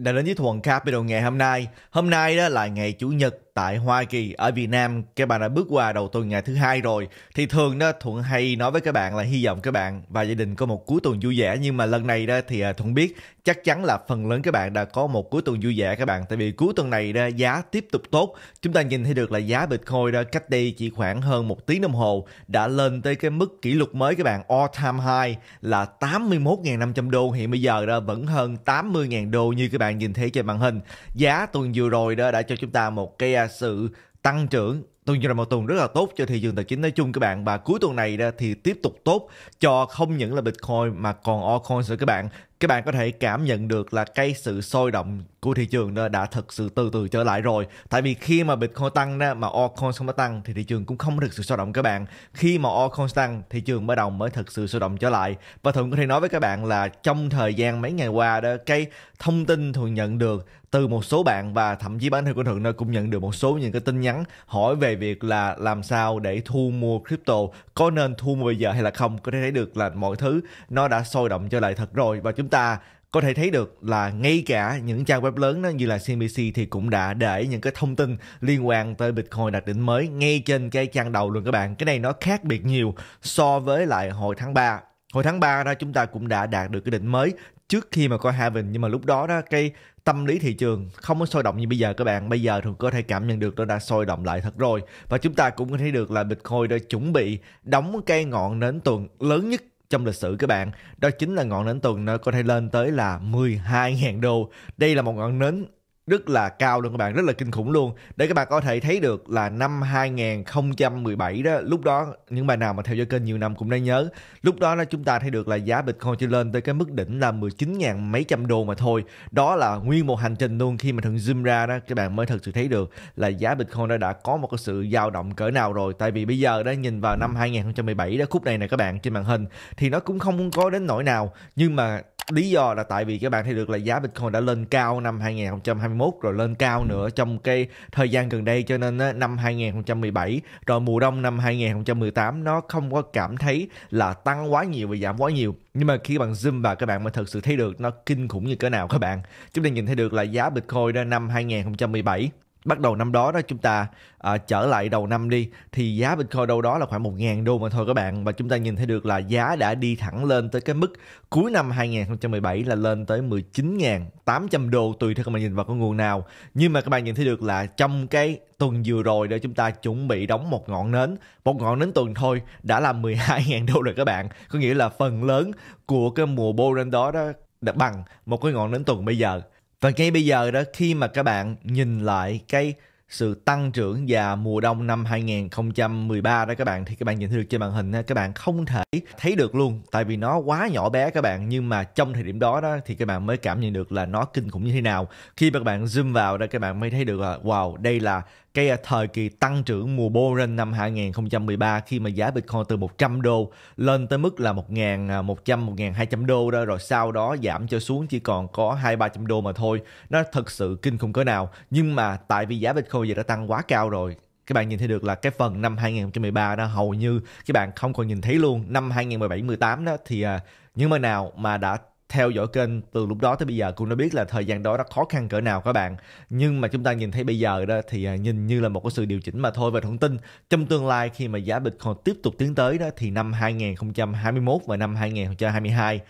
đã đến với Thuần Capital ngày hôm nay. Hôm nay đó là ngày Chủ nhật tại Hoa Kỳ, ở Việt Nam. Các bạn đã bước qua đầu tuần ngày thứ hai rồi. Thì thường đó Thuận hay nói với các bạn là hy vọng các bạn và gia đình có một cuối tuần vui vẻ. Nhưng mà lần này đó thì à, Thuận biết chắc chắn là phần lớn các bạn đã có một cuối tuần vui vẻ các bạn. Tại vì cuối tuần này đó, giá tiếp tục tốt. Chúng ta nhìn thấy được là giá Bitcoin đó cách đây chỉ khoảng hơn một tiếng đồng hồ đã lên tới cái mức kỷ lục mới các bạn. All time high là 81.500 đô. Hiện bây giờ đó vẫn hơn 80.000 đô như các bạn bạn nhìn thấy trên màn hình giá tuần vừa rồi đó đã cho chúng ta một cái à, sự tăng trưởng tuần vừa rồi một tuần rất là tốt cho thị trường tài chính nói chung các bạn và cuối tuần này đó thì tiếp tục tốt cho không những là Bitcoin mà còn altcoins nữa các bạn các bạn có thể cảm nhận được là cái sự sôi động của thị trường đã, đã thực sự từ từ trở lại rồi tại vì khi mà Bitcoin tăng ra mà altcoin không có tăng thì thị trường cũng không thực sự sôi động các bạn khi mà altcoin tăng thị trường mới đồng mới thực sự sôi động trở lại và thường có thể nói với các bạn là trong thời gian mấy ngày qua đó cái thông tin thường nhận được từ một số bạn và thậm chí bản thân của thượng nó cũng nhận được một số những cái tin nhắn hỏi về việc là làm sao để thu mua crypto có nên thu mua bây giờ hay là không có thể thấy được là mọi thứ nó đã sôi động trở lại thật rồi và chúng ta có thể thấy được là ngay cả những trang web lớn đó như là CNBC thì cũng đã để những cái thông tin liên quan tới Bitcoin đạt đỉnh mới ngay trên cái trang đầu luôn các bạn. Cái này nó khác biệt nhiều so với lại hồi tháng 3. Hồi tháng 3 đó chúng ta cũng đã đạt được cái đỉnh mới trước khi mà coi Haven nhưng mà lúc đó đó cái tâm lý thị trường không có sôi động như bây giờ các bạn bây giờ thường có thể cảm nhận được nó đã sôi động lại thật rồi và chúng ta cũng có thấy được là Bitcoin đã chuẩn bị đóng cái ngọn nến tuần lớn nhất trong lịch sử các bạn đó chính là ngọn nến tuần nó có thể lên tới là 12.000 đô đây là một ngọn nến rất là cao luôn các bạn rất là kinh khủng luôn để các bạn có thể thấy được là năm 2017 đó lúc đó những bạn nào mà theo dõi kênh nhiều năm cũng đã nhớ lúc đó là chúng ta thấy được là giá Bitcoin chỉ lên tới cái mức đỉnh là 19.000 mấy trăm đô mà thôi đó là nguyên một hành trình luôn khi mà thường zoom ra đó các bạn mới thật sự thấy được là giá Bitcoin đã, đã có một cái sự dao động cỡ nào rồi tại vì bây giờ đó nhìn vào năm 2017 đó khúc này nè các bạn trên màn hình thì nó cũng không có đến nỗi nào nhưng mà lý do là tại vì các bạn thấy được là giá Bitcoin đã lên cao năm 2021 rồi lên cao nữa trong cái thời gian gần đây cho nên năm 2017 rồi mùa đông năm 2018 nó không có cảm thấy là tăng quá nhiều và giảm quá nhiều nhưng mà khi bạn zoom vào các bạn mới thật sự thấy được nó kinh khủng như cỡ nào các bạn chúng ta nhìn thấy được là giá Bitcoin đó năm 2017 bắt đầu năm đó đó chúng ta uh, trở lại đầu năm đi thì giá Bitcoin đâu đó là khoảng một 000 đô mà thôi các bạn và chúng ta nhìn thấy được là giá đã đi thẳng lên tới cái mức cuối năm 2017 là lên tới 19.800 đô tùy theo các bạn nhìn vào con nguồn nào nhưng mà các bạn nhìn thấy được là trong cái tuần vừa rồi để chúng ta chuẩn bị đóng một ngọn nến một ngọn nến tuần thôi đã là 12.000 đô rồi các bạn có nghĩa là phần lớn của cái mùa Boren đó đó đã bằng một cái ngọn nến tuần bây giờ và ngay bây giờ đó khi mà các bạn nhìn lại cái sự tăng trưởng và mùa đông năm 2013 đó các bạn thì các bạn nhìn thấy được trên màn hình các bạn không thể thấy được luôn tại vì nó quá nhỏ bé các bạn nhưng mà trong thời điểm đó đó thì các bạn mới cảm nhận được là nó kinh khủng như thế nào khi mà các bạn zoom vào đó các bạn mới thấy được là wow đây là cái à, thời kỳ tăng trưởng mùa boring năm 2013 khi mà giá Bitcoin từ 100 đô lên tới mức là 1.100, 1.200 à, đô đó rồi sau đó giảm cho xuống chỉ còn có 2 300 đô mà thôi. Nó thật sự kinh khủng cỡ nào. Nhưng mà tại vì giá Bitcoin giờ đã tăng quá cao rồi các bạn nhìn thấy được là cái phần năm 2013 đó hầu như các bạn không còn nhìn thấy luôn năm 2017 18 đó thì à, những nơi nào mà đã theo dõi kênh từ lúc đó tới bây giờ cũng đã biết là thời gian đó rất khó khăn cỡ nào các bạn nhưng mà chúng ta nhìn thấy bây giờ đó thì à, nhìn như là một cái sự điều chỉnh mà thôi về thông tin trong tương lai khi mà giá Bitcoin tiếp tục tiến tới đó thì năm 2021 và năm 2022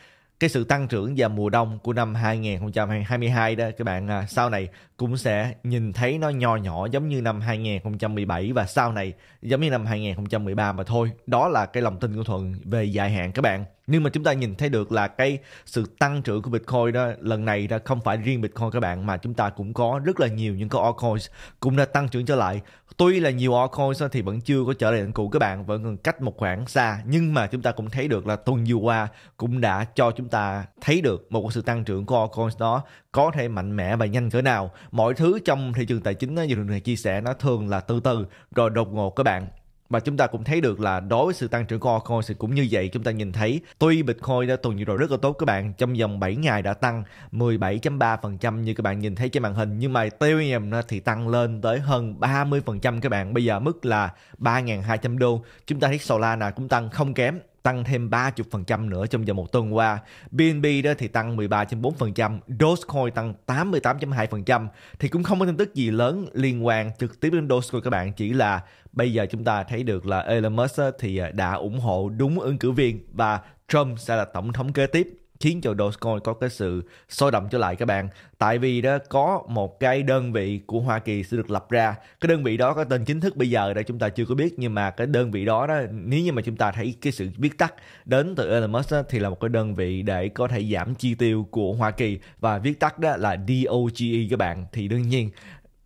cái sự tăng trưởng vào mùa đông của năm 2022 đó các bạn à, sau này cũng sẽ nhìn thấy nó nho nhỏ giống như năm 2017 và sau này giống như năm 2013 mà thôi. Đó là cái lòng tin của Thuận về dài hạn các bạn nhưng mà chúng ta nhìn thấy được là cái sự tăng trưởng của Bitcoin đó lần này đã không phải riêng Bitcoin các bạn mà chúng ta cũng có rất là nhiều những cái altcoins cũng đã tăng trưởng trở lại tuy là nhiều altcoins thì vẫn chưa có trở lại đỉnh cũ các bạn vẫn còn cách một khoảng xa nhưng mà chúng ta cũng thấy được là tuần vừa qua cũng đã cho chúng ta thấy được một sự tăng trưởng của altcoins đó có thể mạnh mẽ và nhanh cỡ nào mọi thứ trong thị trường tài chính như đường này chia sẻ nó thường là từ từ rồi đột ngột các bạn và chúng ta cũng thấy được là đối với sự tăng trưởng của altcoin thì cũng như vậy chúng ta nhìn thấy tuy Bitcoin đã tuần vừa rồi rất là tốt các bạn trong vòng 7 ngày đã tăng 17.3% như các bạn nhìn thấy trên màn hình nhưng mà Ethereum thì tăng lên tới hơn 30% các bạn bây giờ mức là 3.200 đô chúng ta thấy Solana cũng tăng không kém tăng thêm 30% nữa trong vòng một tuần qua. BNB đó thì tăng 13.4%, Dogecoin tăng 88.2% thì cũng không có tin tức gì lớn liên quan trực tiếp đến Dogecoin các bạn chỉ là bây giờ chúng ta thấy được là Elon Musk thì à, đã ủng hộ đúng ứng cử viên và Trump sẽ là tổng thống kế tiếp khiến cho Dogecoin có cái sự sôi động trở lại các bạn tại vì đó có một cái đơn vị của Hoa Kỳ sẽ được lập ra cái đơn vị đó có tên chính thức bây giờ đó chúng ta chưa có biết nhưng mà cái đơn vị đó đó nếu như mà chúng ta thấy cái sự viết tắt đến từ Elon Musk đó, thì là một cái đơn vị để có thể giảm chi tiêu của Hoa Kỳ và viết tắt đó là DOGE các bạn thì đương nhiên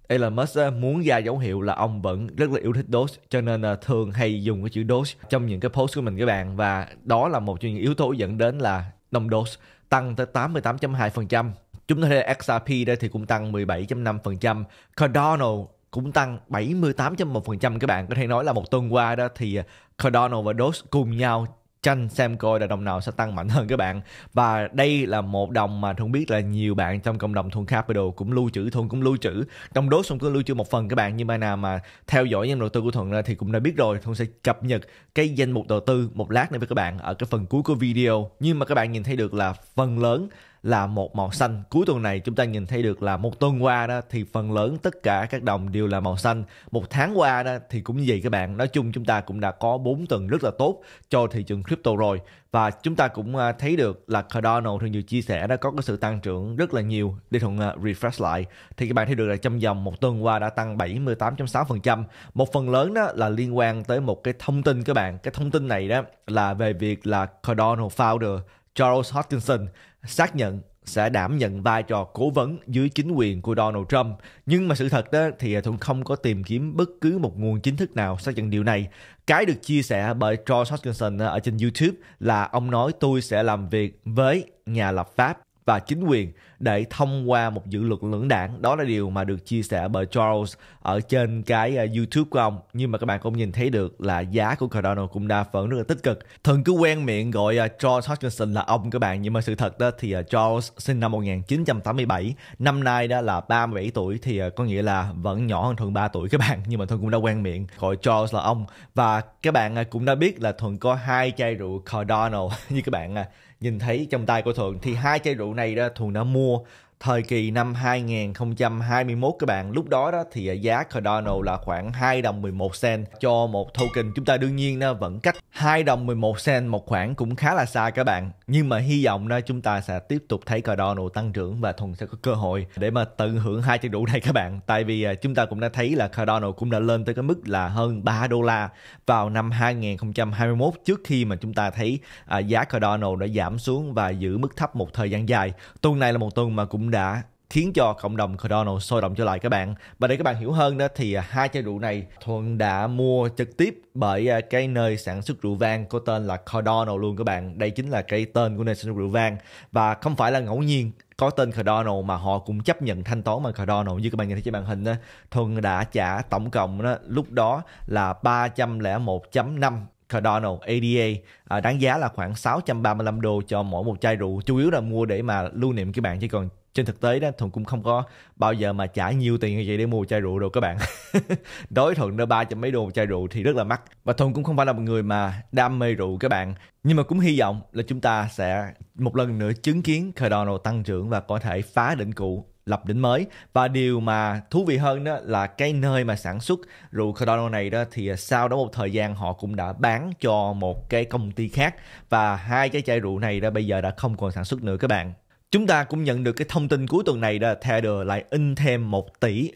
Elon Musk muốn ra dấu hiệu là ông vẫn rất là yêu thích Doge cho nên thường hay dùng cái chữ Doge trong những cái post của mình các bạn và đó là một trong những yếu tố dẫn đến là đồng dose tăng tới 88.2%. Chúng ta thấy XRP đây thì cũng tăng 17.5%. Cardano cũng tăng 78.1% các bạn. Có thể nói là một tuần qua đó thì Cardano và Dos cùng nhau tranh xem coi là đồng nào sẽ tăng mạnh hơn các bạn và đây là một đồng mà thuận biết là nhiều bạn trong cộng đồng thuận capital cũng lưu trữ thuận cũng lưu trữ trong đố xong cứ lưu trữ một phần các bạn nhưng mà nào mà theo dõi những đầu tư của thuận thì cũng đã biết rồi thuận sẽ cập nhật cái danh mục đầu tư một lát nữa với các bạn ở cái phần cuối của video nhưng mà các bạn nhìn thấy được là phần lớn là một màu xanh. Cuối tuần này chúng ta nhìn thấy được là một tuần qua đó thì phần lớn tất cả các đồng đều là màu xanh. Một tháng qua đó thì cũng như vậy các bạn. Nói chung chúng ta cũng đã có 4 tuần rất là tốt cho thị trường crypto rồi và chúng ta cũng à, thấy được là Cardano thường nhiều chia sẻ đã có cái sự tăng trưởng rất là nhiều để thuận à, refresh lại thì các bạn thấy được là trong vòng một tuần qua đã tăng 78.6% một phần lớn đó là liên quan tới một cái thông tin các bạn cái thông tin này đó là về việc là Cardano founder Charles Hutchinson xác nhận sẽ đảm nhận vai trò cố vấn dưới chính quyền của Donald Trump. Nhưng mà sự thật đó thì Thuận không có tìm kiếm bất cứ một nguồn chính thức nào xác nhận điều này. Cái được chia sẻ bởi Charles Hutchinson ở trên YouTube là ông nói tôi sẽ làm việc với nhà lập pháp và chính quyền để thông qua một dự luật lưỡng đảng đó là điều mà được chia sẻ bởi Charles ở trên cái ờ, YouTube của ông nhưng mà các bạn cũng nhìn thấy được là giá của Cardano cũng đa phần rất là tích cực thường cứ quen miệng gọi ờ, Charles Hutchinson là ông các bạn nhưng mà sự thật đó thì ờ, Charles sinh năm 1987 năm nay đó là 37 tuổi thì có nghĩa là vẫn nhỏ hơn Thuận 3 tuổi các bạn nhưng mà Thuận cũng đã quen miệng gọi Charles là ông và các bạn cũng đã biết là Thuận có hai chai rượu Cardano như các bạn nhìn thấy trong tay của thuận thì hai chai rượu này đó thuận đã mua thời kỳ năm 2021 các bạn lúc đó đó thì à, giá Cardano là khoảng 2 đồng 11 cent cho một token chúng ta đương nhiên nó à, vẫn cách 2 đồng 11 cent một khoảng cũng khá là xa các bạn nhưng mà hy vọng đó à, chúng ta sẽ tiếp tục thấy Cardano tăng trưởng và Thuần sẽ có cơ hội để mà tận hưởng hai trái đủ này các bạn tại vì chúng ta cũng đã thấy là Cardano cũng đã lên tới cái mức là hơn 3 đô la vào năm 2021 trước khi mà chúng ta thấy giá Cardano đã giảm xuống và giữ mức thấp một thời gian dài tuần này là một tuần mà cũng đã khiến cho cộng đồng Cardano sôi động trở lại các bạn. Và để các bạn hiểu hơn đó thì à, hai chai rượu này Thuận đã mua trực tiếp bởi à, cái nơi sản xuất rượu vang có tên là Cardano luôn các bạn. Đây chính là cái tên của nơi sản xuất rượu vang và không phải là ngẫu nhiên có tên Cardano mà họ cũng chấp nhận thanh toán bằng Cardano như các bạn nhìn thấy trên màn hình đó, Thuận đã trả tổng cộng đó, lúc đó là 301.5 Cardano ADA à, đáng giá là khoảng 635 đô cho mỗi một chai rượu chủ yếu là mua để mà lưu niệm các bạn chứ còn trên thực tế đó thuận cũng không có bao giờ mà trả nhiều tiền như vậy để mua một chai rượu đâu các bạn đối thuận ra ba trăm mấy đô một chai rượu thì rất là mắc và thuận cũng không phải là một người mà đam mê rượu các bạn nhưng mà cũng hy vọng là chúng ta sẽ một lần nữa chứng kiến Cardano tăng trưởng và có thể phá đỉnh cũ lập đỉnh mới và điều mà thú vị hơn đó là cái nơi mà sản xuất rượu Cardano này đó thì sau đó một thời gian họ cũng đã bán cho một cái công ty khác và hai cái chai rượu này đó bây giờ đã không còn sản xuất nữa các bạn Chúng ta cũng nhận được cái thông tin cuối tuần này đó Tether lại in thêm 1 tỷ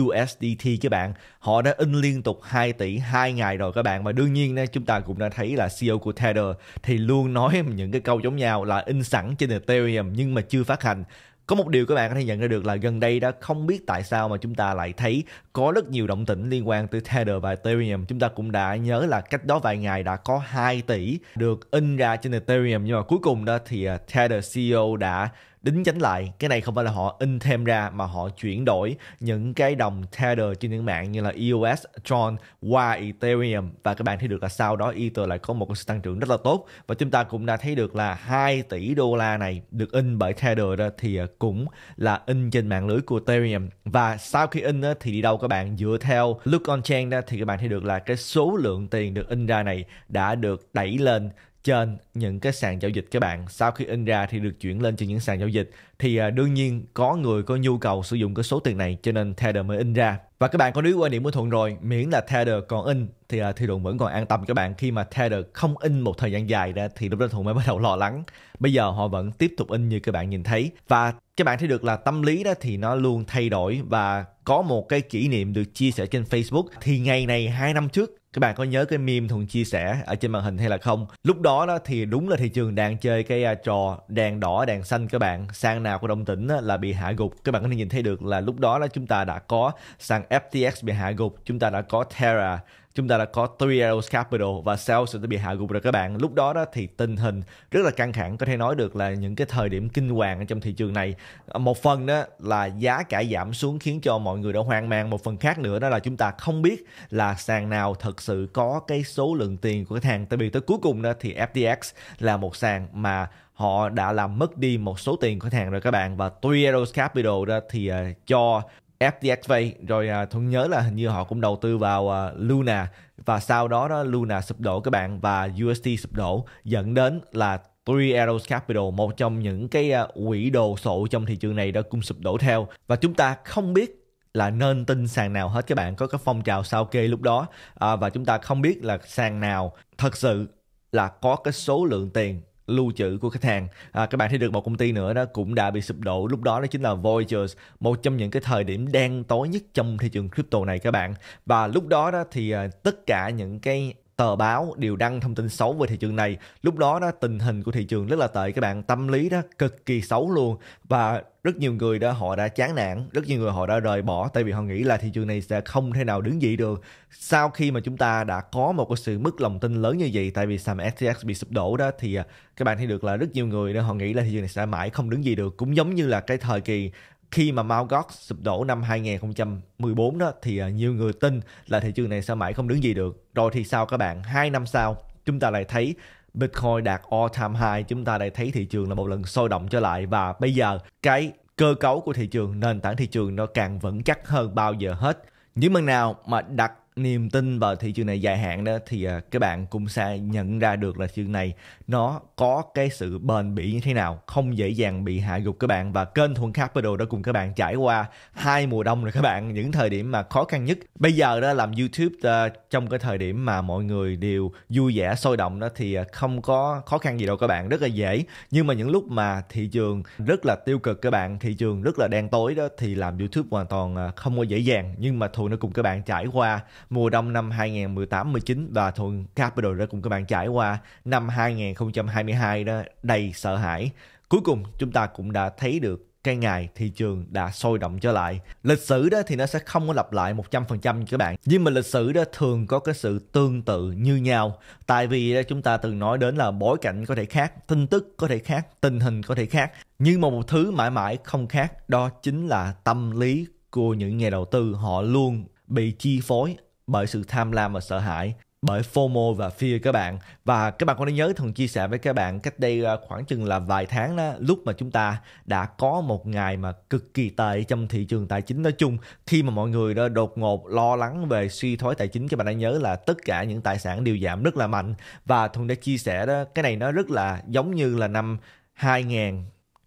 USDT các bạn. Họ đã in liên tục 2 tỷ 2 ngày rồi các bạn và đương nhiên chúng ta cũng đã thấy là CEO của Tether thì luôn nói những cái câu giống nhau là in sẵn trên Ethereum nhưng mà chưa phát hành có một điều các bạn có thể nhận ra được là gần đây đã không biết tại sao mà chúng ta lại thấy có rất nhiều động tĩnh liên quan tới Tether và Ethereum. Chúng ta cũng đã nhớ là cách đó vài ngày đã có 2 tỷ được in ra trên Ethereum nhưng mà cuối cùng đó thì à, Tether CEO đã đính chánh lại cái này không phải là họ in thêm ra mà họ chuyển đổi những cái đồng tether trên những mạng như là EOS, Tron qua Ethereum và các bạn thấy được là sau đó Ether lại có một sự tăng trưởng rất là tốt và chúng ta cũng đã thấy được là 2 tỷ đô la này được in bởi tether ra thì à, cũng là in trên mạng lưới của Ethereum và sau khi in thì đi đâu các bạn dựa theo look on chain thì các bạn thấy được là cái số lượng tiền được in ra này đã được đẩy lên trên những cái sàn giao dịch các bạn sau khi in ra thì được chuyển lên trên những sàn giao dịch thì à, đương nhiên có người có nhu cầu sử dụng cái số tiền này cho nên Tether mới in ra và các bạn có nếu quan điểm mâu thuận rồi miễn là Tether còn in thì à, thì Thuận vẫn còn an tâm các bạn khi mà Tether không in một thời gian dài ra thì lúc đó Thuận mới bắt đầu lo lắng bây giờ họ vẫn tiếp tục in như các bạn nhìn thấy và các bạn thấy được là tâm lý đó thì nó luôn thay đổi và có một cái kỷ niệm được chia sẻ trên Facebook thì ngày này hai năm trước các bạn có nhớ cái meme thuần chia sẻ ở trên màn hình hay là không lúc đó đó thì đúng là thị trường đang chơi cái à, trò đèn đỏ đèn xanh các bạn sang nào của động tĩnh là bị hạ gục các bạn có thể nhìn thấy được là lúc đó là chúng ta đã có sàn FTX bị hạ gục chúng ta đã có Terra chúng ta đã có Three Arrows Capital và sales sẽ bị hạ gục rồi các bạn lúc đó đó thì tình hình rất là căng thẳng có thể nói được là những cái thời điểm kinh hoàng ở trong thị trường này một phần đó là giá cả giảm xuống khiến cho mọi người đã hoang mang một phần khác nữa đó là chúng ta không biết là sàn nào thật sự có cái số lượng tiền của khách hàng tại vì tới cuối cùng đó thì FTX là một sàn mà họ đã làm mất đi một số tiền của thằng rồi các bạn và Three Arrows Capital đó thì uh, cho FTX rồi à, Thuận nhớ là hình như họ cũng đầu tư vào à, Luna và sau đó đó Luna sụp đổ các bạn và usd sụp đổ dẫn đến là Three Arrows Capital, một trong những cái à, quỹ đồ sộ trong thị trường này đã cũng sụp đổ theo và chúng ta không biết là nên tin sàn nào hết các bạn có cái phong trào sao kê lúc đó à, và chúng ta không biết là sàn nào thật sự là có cái số lượng tiền lưu trữ của khách hàng à, các bạn thấy được một công ty nữa đó cũng đã bị sụp đổ lúc đó đó chính là Voyagers một trong những cái thời điểm đen tối nhất trong thị trường crypto này các bạn và lúc đó đó thì à, tất cả những cái tờ báo đều đăng thông tin xấu về thị trường này lúc đó đó tình hình của thị trường rất là tệ các bạn tâm lý đó cực kỳ xấu luôn và rất nhiều người đã họ đã chán nản rất nhiều người họ đã rời bỏ tại vì họ nghĩ là thị trường này sẽ không thể nào đứng dậy được sau khi mà chúng ta đã có một cái sự mất lòng tin lớn như vậy tại vì sàn STX bị sụp đổ đó thì à, các bạn thấy được là rất nhiều người đó họ nghĩ là thị trường này sẽ mãi không đứng dậy được cũng giống như là cái thời kỳ khi mà Mount Gox sụp đổ năm 2014 đó thì à, nhiều người tin là thị trường này sẽ mãi không đứng gì được. Rồi thì sao các bạn? Hai năm sau chúng ta lại thấy Bitcoin đạt all time high, chúng ta lại thấy thị trường là một lần sôi động trở lại và bây giờ cái cơ cấu của thị trường, nền tảng thị trường nó càng vững chắc hơn bao giờ hết. Những bạn nào mà đặt niềm tin vào thị trường này dài hạn đó thì à, các bạn cũng sẽ nhận ra được là thị trường này nó có cái sự bền bỉ như thế nào không dễ dàng bị hạ gục các bạn và kênh Thuần capital đã cùng các bạn trải qua hai mùa đông rồi các bạn những thời điểm mà khó khăn nhất bây giờ đó làm youtube uh, trong cái thời điểm mà mọi người đều vui vẻ sôi động đó thì à, không có khó khăn gì đâu các bạn rất là dễ nhưng mà những lúc mà thị trường rất là tiêu cực các bạn thị trường rất là đen tối đó thì làm youtube hoàn toàn không có dễ dàng nhưng mà Thuần đã cùng các bạn trải qua mùa đông năm 2018-19 và Thuận Capital đã cùng các bạn trải qua năm 2022 đó đầy sợ hãi. Cuối cùng chúng ta cũng đã thấy được cái ngày thị trường đã sôi động trở lại. Lịch sử đó thì nó sẽ không có lặp lại 100% các bạn. Nhưng mà lịch sử đó thường có cái sự tương tự như nhau. Tại vì chúng ta từng nói đến là bối cảnh có thể khác, tin tức có thể khác, tình hình có thể khác. Nhưng mà một thứ mãi mãi không khác đó chính là tâm lý của những nhà đầu tư họ luôn bị chi phối bởi sự tham lam và sợ hãi bởi FOMO và fear các bạn và các bạn có nhớ thường chia sẻ với các bạn cách đây ờ, khoảng chừng là vài tháng đó lúc mà chúng ta đã có một ngày mà cực kỳ tệ trong thị trường tài chính nói chung khi mà mọi người đã đột ngột lo lắng về suy thoái tài chính các bạn đã nhớ là tất cả những tài sản đều giảm rất là mạnh và thường đã chia sẻ đó cái này nó rất là giống như là năm 2000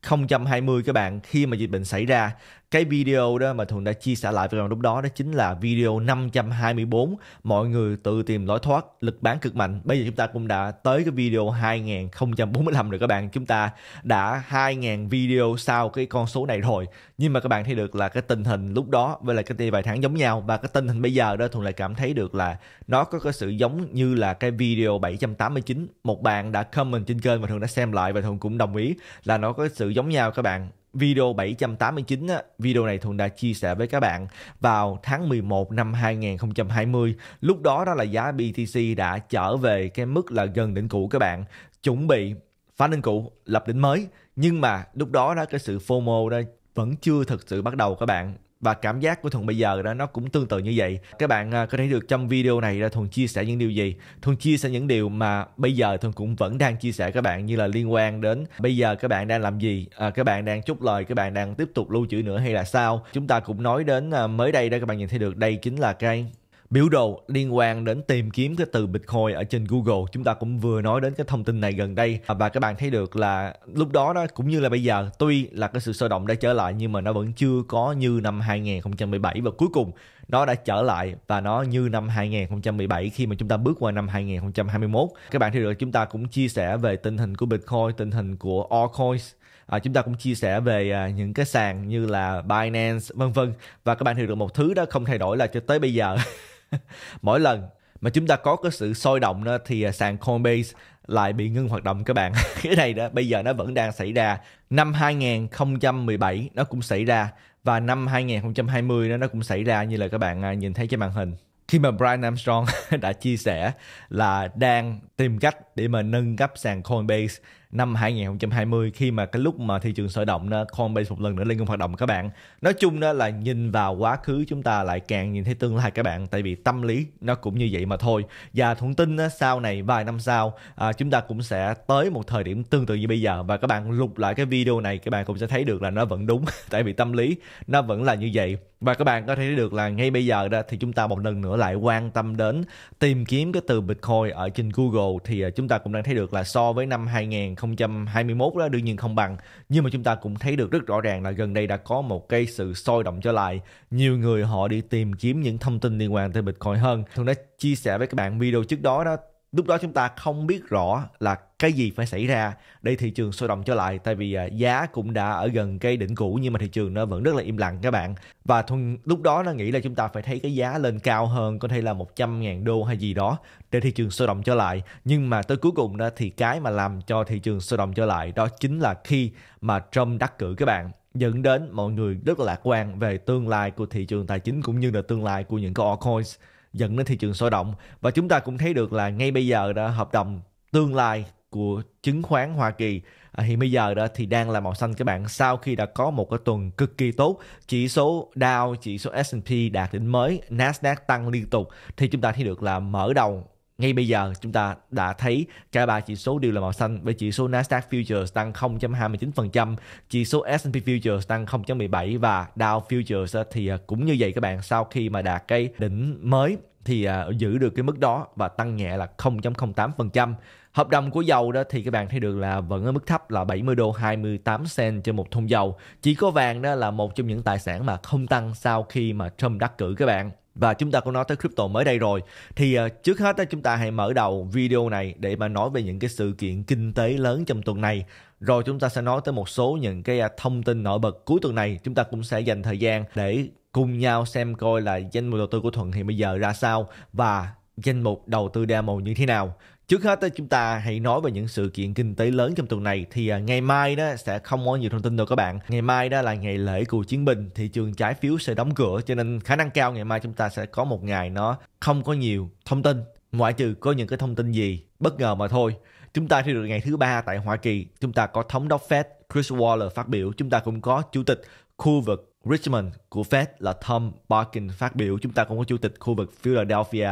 2020 các bạn khi mà dịch bệnh xảy ra cái video đó mà Thuận đã chia sẻ lại với các bạn lúc đó đó chính là video 524 mọi người tự tìm lối thoát lực bán cực mạnh bây giờ chúng ta cũng đã tới cái video 2045 rồi các bạn chúng ta đã 2000 video sau cái con số này rồi nhưng mà các bạn thấy được là cái tình hình lúc đó với lại cái vài tháng giống nhau và cái tình hình bây giờ đó Thuận lại cảm thấy được là nó có cái sự giống như là cái video 789 một bạn đã comment trên kênh và Thuận đã xem lại và Thuận cũng đồng ý là nó có sự giống nhau các bạn Video 789, á, video này Thuận đã chia sẻ với các bạn vào tháng 11 năm 2020. Lúc đó đó là giá BTC đã trở về cái mức là gần đỉnh cũ các bạn. Chuẩn bị phá đỉnh cũ, lập đỉnh mới. Nhưng mà lúc đó đó cái sự FOMO đó vẫn chưa thực sự bắt đầu các bạn và cảm giác của thuần bây giờ đó nó cũng tương tự như vậy các bạn à, có thể được trong video này là thuần chia sẻ những điều gì thuần chia sẻ những điều mà bây giờ thuần cũng vẫn đang chia sẻ các bạn như là liên quan đến bây giờ các bạn đang làm gì à, các bạn đang chúc lời các bạn đang tiếp tục lưu trữ nữa hay là sao chúng ta cũng nói đến à, mới đây đó các bạn nhìn thấy được đây chính là cái biểu đồ liên quan đến tìm kiếm cái từ Bitcoin ở trên Google. Chúng ta cũng vừa nói đến cái thông tin này gần đây à, và các bạn thấy được là lúc đó đó cũng như là bây giờ tuy là cái sự sôi động đã trở lại nhưng mà nó vẫn chưa có như năm 2017 và cuối cùng nó đã trở lại và nó như năm 2017 khi mà chúng ta bước qua năm 2021. Các bạn thấy được chúng ta cũng chia sẻ về tình hình của Bitcoin, tình hình của altcoins à, chúng ta cũng chia sẻ về à, những cái sàn như là Binance vân vân và các bạn hiểu được một thứ đó không thay đổi là cho tới bây giờ mỗi lần mà chúng ta có cái sự sôi động đó thì à, sàn Coinbase lại bị ngưng hoạt động các bạn cái này đó bây giờ nó vẫn đang xảy ra năm 2017 nó cũng xảy ra và năm 2020 đó, nó cũng xảy ra như là các bạn à, nhìn thấy trên màn hình khi mà Brian Armstrong đã chia sẻ là đang tìm cách để mà nâng cấp sàn Coinbase năm 2020 khi mà cái lúc mà thị trường sôi động đó, Coinbase một lần nữa lên ngừng hoạt động các bạn nói chung đó là nhìn vào quá khứ chúng ta lại càng nhìn thấy tương lai các bạn tại vì tâm lý nó cũng như vậy mà thôi và thuận tin đó, sau này vài năm sau à, chúng ta cũng sẽ tới một thời điểm tương tự như bây giờ và các bạn lục lại cái video này các bạn cũng sẽ thấy được là nó vẫn đúng tại vì tâm lý nó vẫn là như vậy và các bạn có thể thấy được là ngay bây giờ đó thì chúng ta một lần nữa lại quan tâm đến tìm kiếm cái từ Bitcoin ở trên Google thì à, chúng ta cũng đang thấy được là so với năm 2000 2021 đó đương nhiên không bằng nhưng mà chúng ta cũng thấy được rất rõ ràng là gần đây đã có một cái sự sôi động trở lại nhiều người họ đi tìm kiếm những thông tin liên quan tới Bitcoin hơn Thường đã chia sẻ với các bạn video trước đó đó lúc đó chúng ta không biết rõ là cái gì phải xảy ra để thị trường sôi động trở lại tại vì à, giá cũng đã ở gần cái đỉnh cũ nhưng mà thị trường nó vẫn rất là im lặng các bạn và thuần, lúc đó nó nghĩ là chúng ta phải thấy cái giá lên cao hơn có thể là 100.000 đô hay gì đó để thị trường sôi động trở lại nhưng mà tới cuối cùng đó thì cái mà làm cho thị trường sôi động trở lại đó chính là khi mà Trump đắc cử các bạn dẫn đến mọi người rất là lạc quan về tương lai của thị trường tài chính cũng như là tương lai của những cái altcoins dẫn đến thị trường sôi động và chúng ta cũng thấy được là ngay bây giờ đã hợp đồng tương lai của chứng khoán Hoa Kỳ à, hiện bây giờ đó thì đang là màu xanh các bạn sau khi đã có một cái tuần cực kỳ tốt chỉ số Dow chỉ số S&P đạt đỉnh mới Nasdaq tăng liên tục thì chúng ta thấy được là mở đầu ngay bây giờ chúng ta đã thấy cả ba chỉ số đều là màu xanh với chỉ số Nasdaq Futures tăng 0.29%, chỉ số S&P Futures tăng 0.17 và Dow Futures thì à, cũng như vậy các bạn sau khi mà đạt cái đỉnh mới thì à, giữ được cái mức đó và tăng nhẹ là 0.08%. Hợp đồng của dầu đó thì các bạn thấy được là vẫn ở mức thấp là 70 đô 28 cent trên một thùng dầu. Chỉ có vàng đó là một trong những tài sản mà không tăng sau khi mà Trump đắc cử các bạn và chúng ta cũng nói tới crypto mới đây rồi thì ờ, trước hết chúng ta hãy mở đầu video này để mà nói về những cái sự kiện kinh tế lớn trong tuần này rồi chúng ta sẽ nói tới một số những cái ờ, thông tin nổi bật cuối tuần này chúng ta cũng sẽ dành thời gian để cùng nhau xem coi là danh mục đầu tư của thuận thì bây giờ ra sao và danh mục đầu tư đa màu như thế nào Trước hết chúng ta hãy nói về những sự kiện kinh tế lớn trong tuần này thì à, ngày mai đó sẽ không có nhiều thông tin đâu các bạn. Ngày mai đó là ngày lễ cựu chiến binh, thị trường trái phiếu sẽ đóng cửa cho nên khả năng cao ngày mai chúng ta sẽ có một ngày nó không có nhiều thông tin, ngoại trừ có những cái thông tin gì bất ngờ mà thôi. Chúng ta thì được ngày thứ ba tại Hoa Kỳ, chúng ta có thống đốc Fed Chris Waller phát biểu, chúng ta cũng có chủ tịch khu vực Richmond của Fed là Tom Barkin phát biểu, chúng ta cũng có chủ tịch khu vực Philadelphia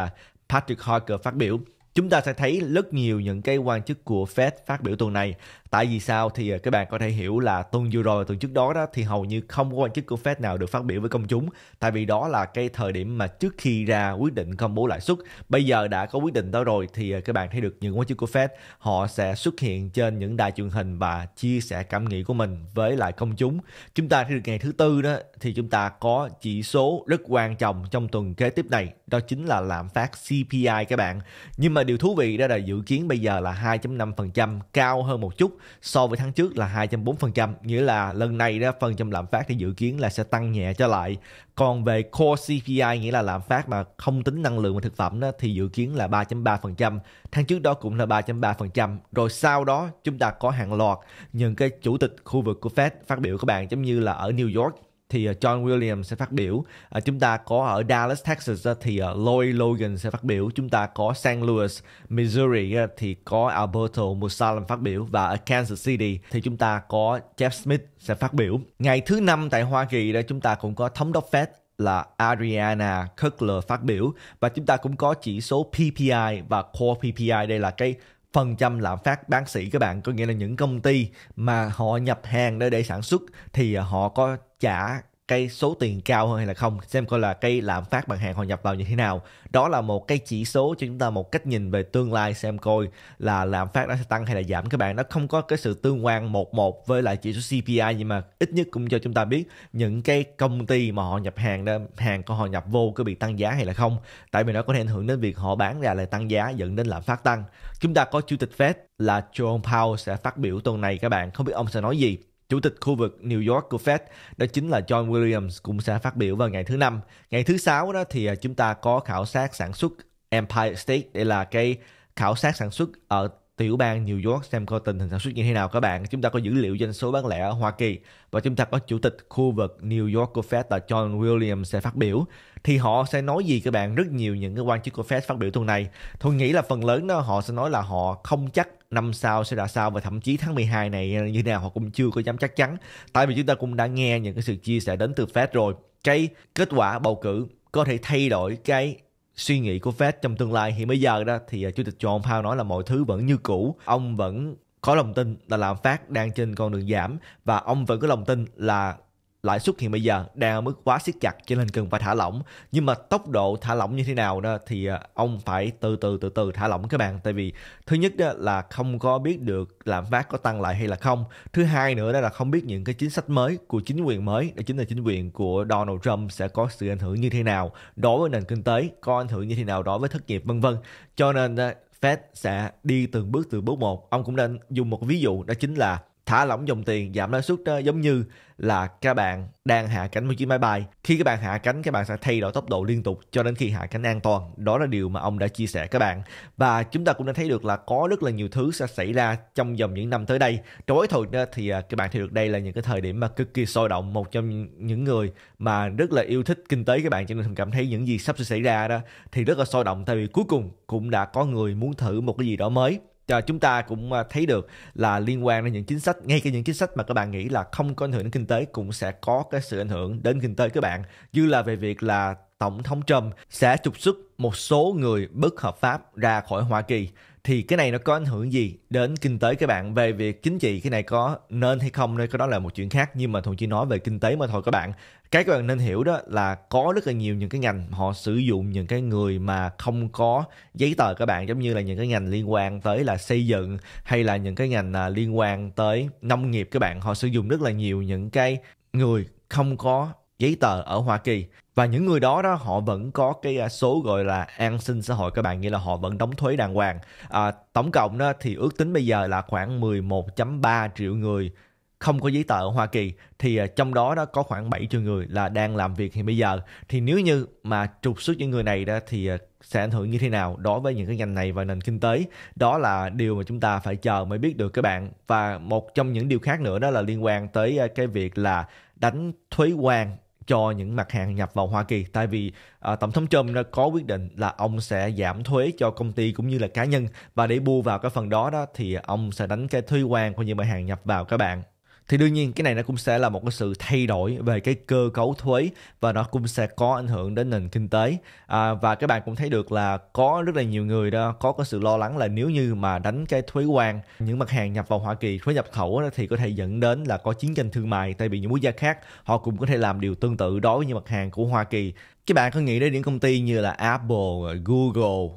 Patrick Harker phát biểu Chúng ta sẽ thấy rất nhiều những cái quan chức của Fed phát biểu tuần này tại vì sao thì ờ, các bạn có thể hiểu là tuần vừa rồi tuần trước đó đó thì hầu như không có quan chức của Fed nào được phát biểu với công chúng tại vì đó là cái thời điểm mà trước khi ra quyết định công bố lãi suất bây giờ đã có quyết định đó rồi thì ờ, các bạn thấy được những quan chức của Fed họ sẽ xuất hiện trên những đài truyền hình và chia sẻ cảm nghĩ của mình với lại công chúng chúng ta thấy được ngày thứ tư đó thì chúng ta có chỉ số rất quan trọng trong tuần kế tiếp này đó chính là lạm phát CPI các bạn nhưng mà điều thú vị đó là dự kiến bây giờ là 2.5% cao hơn một chút so với tháng trước là 2.4%, nghĩa là lần này đó phần trăm lạm phát thì dự kiến là sẽ tăng nhẹ trở lại. Còn về core CPI nghĩa là lạm phát mà không tính năng lượng và thực phẩm đó thì dự kiến là 3.3%, tháng trước đó cũng là 3.3%. Rồi sau đó chúng ta có hàng loạt những cái chủ tịch khu vực của Fed phát biểu các bạn giống như là ở New York thì ờ, John Williams sẽ phát biểu ờ, chúng ta có ở Dallas Texas ờ, thì Lloyd Logan sẽ phát biểu chúng ta có St. Louis Missouri thì có Alberto Musalem phát biểu và ở Kansas City thì chúng ta có Jeff Smith sẽ phát biểu ngày thứ năm tại Hoa Kỳ đó chúng ta cũng có thống đốc Fed là Adriana Kirkler phát biểu và chúng ta cũng có chỉ số PPI và Core PPI đây là cái phần trăm lạm phát bán sĩ các bạn có nghĩa là những công ty mà họ nhập hàng để để sản xuất thì họ có trả cái số tiền cao hơn hay là không xem coi là cái lạm phát bằng hàng họ nhập vào như thế nào đó là một cái chỉ số cho chúng ta một cách nhìn về tương lai xem coi là lạm phát nó sẽ tăng hay là giảm các bạn nó không có cái sự tương quan một một với lại chỉ số CPI nhưng mà ít nhất cũng cho chúng ta biết những cái công ty mà họ nhập hàng đó hàng của họ nhập vô có bị tăng giá hay là không tại vì nó có thể ảnh hưởng đến việc họ bán ra lại tăng giá dẫn đến lạm phát tăng chúng ta có chủ tịch Fed là Jerome Powell sẽ phát biểu tuần này các bạn không biết ông sẽ nói gì Chủ tịch khu vực New York của Fed đó chính là John Williams cũng sẽ phát biểu vào ngày thứ năm. Ngày thứ sáu đó thì à, chúng ta có khảo sát sản xuất Empire State đây là cái khảo sát sản xuất ở tiểu bang New York xem coi tình hình sản xuất như thế nào các bạn. Chúng ta có dữ liệu doanh số bán lẻ ở Hoa Kỳ và chúng ta có chủ tịch khu vực New York của Fed là John Williams sẽ phát biểu. Thì họ sẽ nói gì các bạn? Rất nhiều những cái quan chức của Fed phát biểu tuần này. Tôi nghĩ là phần lớn đó họ sẽ nói là họ không chắc năm sau sẽ ra sao và thậm chí tháng 12 này ờ, như thế nào họ cũng chưa có dám chắc chắn tại vì chúng ta cũng đã nghe những cái sự chia sẻ đến từ Fed rồi cái kết quả bầu cử có thể thay đổi cái suy nghĩ của Fed trong tương lai thì bây giờ đó thì ờ, chủ tịch John Powell nói là mọi thứ vẫn như cũ ông vẫn có lòng tin là lạm phát đang trên con đường giảm và ông vẫn có lòng tin là lãi suất hiện bây giờ đang ở mức quá siết chặt cho nên cần phải thả lỏng nhưng mà tốc độ thả lỏng như thế nào đó thì à, ông phải từ từ từ từ thả lỏng các bạn tại vì thứ nhất đó là không có biết được lạm phát có tăng lại hay là không thứ hai nữa đó là không biết những cái chính sách mới của chính quyền mới đó chính là chính quyền của Donald Trump sẽ có sự ảnh hưởng như thế nào đối với nền kinh tế có ảnh hưởng như thế nào đối với thất nghiệp vân vân cho nên Fed sẽ đi từng bước từ bước một ông cũng nên dùng một ví dụ đó chính là thả lỏng dòng tiền giảm lãi suất giống như là các bạn đang hạ cánh một chiếc máy bay khi các bạn hạ cánh các bạn sẽ thay đổi tốc độ liên tục cho đến khi hạ cánh an toàn đó là điều mà ông đã chia sẻ các bạn và chúng ta cũng đã thấy được là có rất là nhiều thứ sẽ xảy ra trong vòng những năm tới đây đối thôi thì à, các bạn thấy được đây là những cái thời điểm mà cực kỳ sôi động một trong những người mà rất là yêu thích kinh tế các bạn cho nên cảm thấy những gì sắp sẽ xảy ra đó thì rất là sôi động tại vì cuối cùng cũng đã có người muốn thử một cái gì đó mới chúng ta cũng à, thấy được là liên quan đến những chính sách ngay cả những chính sách mà các bạn nghĩ là không có ảnh hưởng đến kinh tế cũng sẽ có cái sự ảnh hưởng đến kinh tế các bạn như là về việc là tổng thống Trump sẽ trục xuất một số người bất hợp pháp ra khỏi Hoa Kỳ thì cái này nó có ảnh hưởng gì đến kinh tế các bạn về việc chính trị cái này có nên hay không nên có đó là một chuyện khác nhưng mà thuận chỉ nói về kinh tế mà thôi các bạn cái các bạn nên hiểu đó là có rất là nhiều những cái ngành họ sử dụng những cái người mà không có giấy tờ các bạn giống như là những cái ngành liên quan tới là xây dựng hay là những cái ngành à, liên quan tới nông nghiệp các bạn họ sử dụng rất là nhiều những cái người không có giấy tờ ở Hoa Kỳ và những người đó đó họ vẫn có cái à, số gọi là an sinh xã hội các bạn nghĩa là họ vẫn đóng thuế đàng hoàng à, tổng cộng đó thì ước tính bây giờ là khoảng 11.3 triệu người không có giấy tờ ở Hoa Kỳ thì à, trong đó đó có khoảng 7 triệu người là đang làm việc hiện bây giờ thì nếu như mà trục xuất những người này đó thì à, sẽ ảnh hưởng như thế nào đối với những cái ngành này và nền kinh tế đó là điều mà chúng ta phải chờ mới biết được các bạn và một trong những điều khác nữa đó là liên quan tới cái việc là đánh thuế quan cho những mặt hàng nhập vào Hoa Kỳ tại vì à, tổng thống Trump đã có quyết định là ông sẽ giảm thuế cho công ty cũng như là cá nhân và để bù vào cái phần đó đó thì ông sẽ đánh cái thuế quan của những mặt hàng nhập vào các bạn thì đương nhiên cái này nó cũng sẽ là một cái sự thay đổi về cái cơ cấu thuế và nó cũng sẽ có ảnh hưởng đến nền kinh tế à, và các bạn cũng thấy được là có rất là nhiều người đó có cái sự lo lắng là nếu như mà đánh cái thuế quan những mặt hàng nhập vào Hoa Kỳ thuế nhập khẩu đó, thì có thể dẫn đến là có chiến tranh thương mại tại vì những quốc gia khác họ cũng có thể làm điều tương tự đối với những mặt hàng của Hoa Kỳ các bạn có nghĩ đến những công ty như là Apple, Google,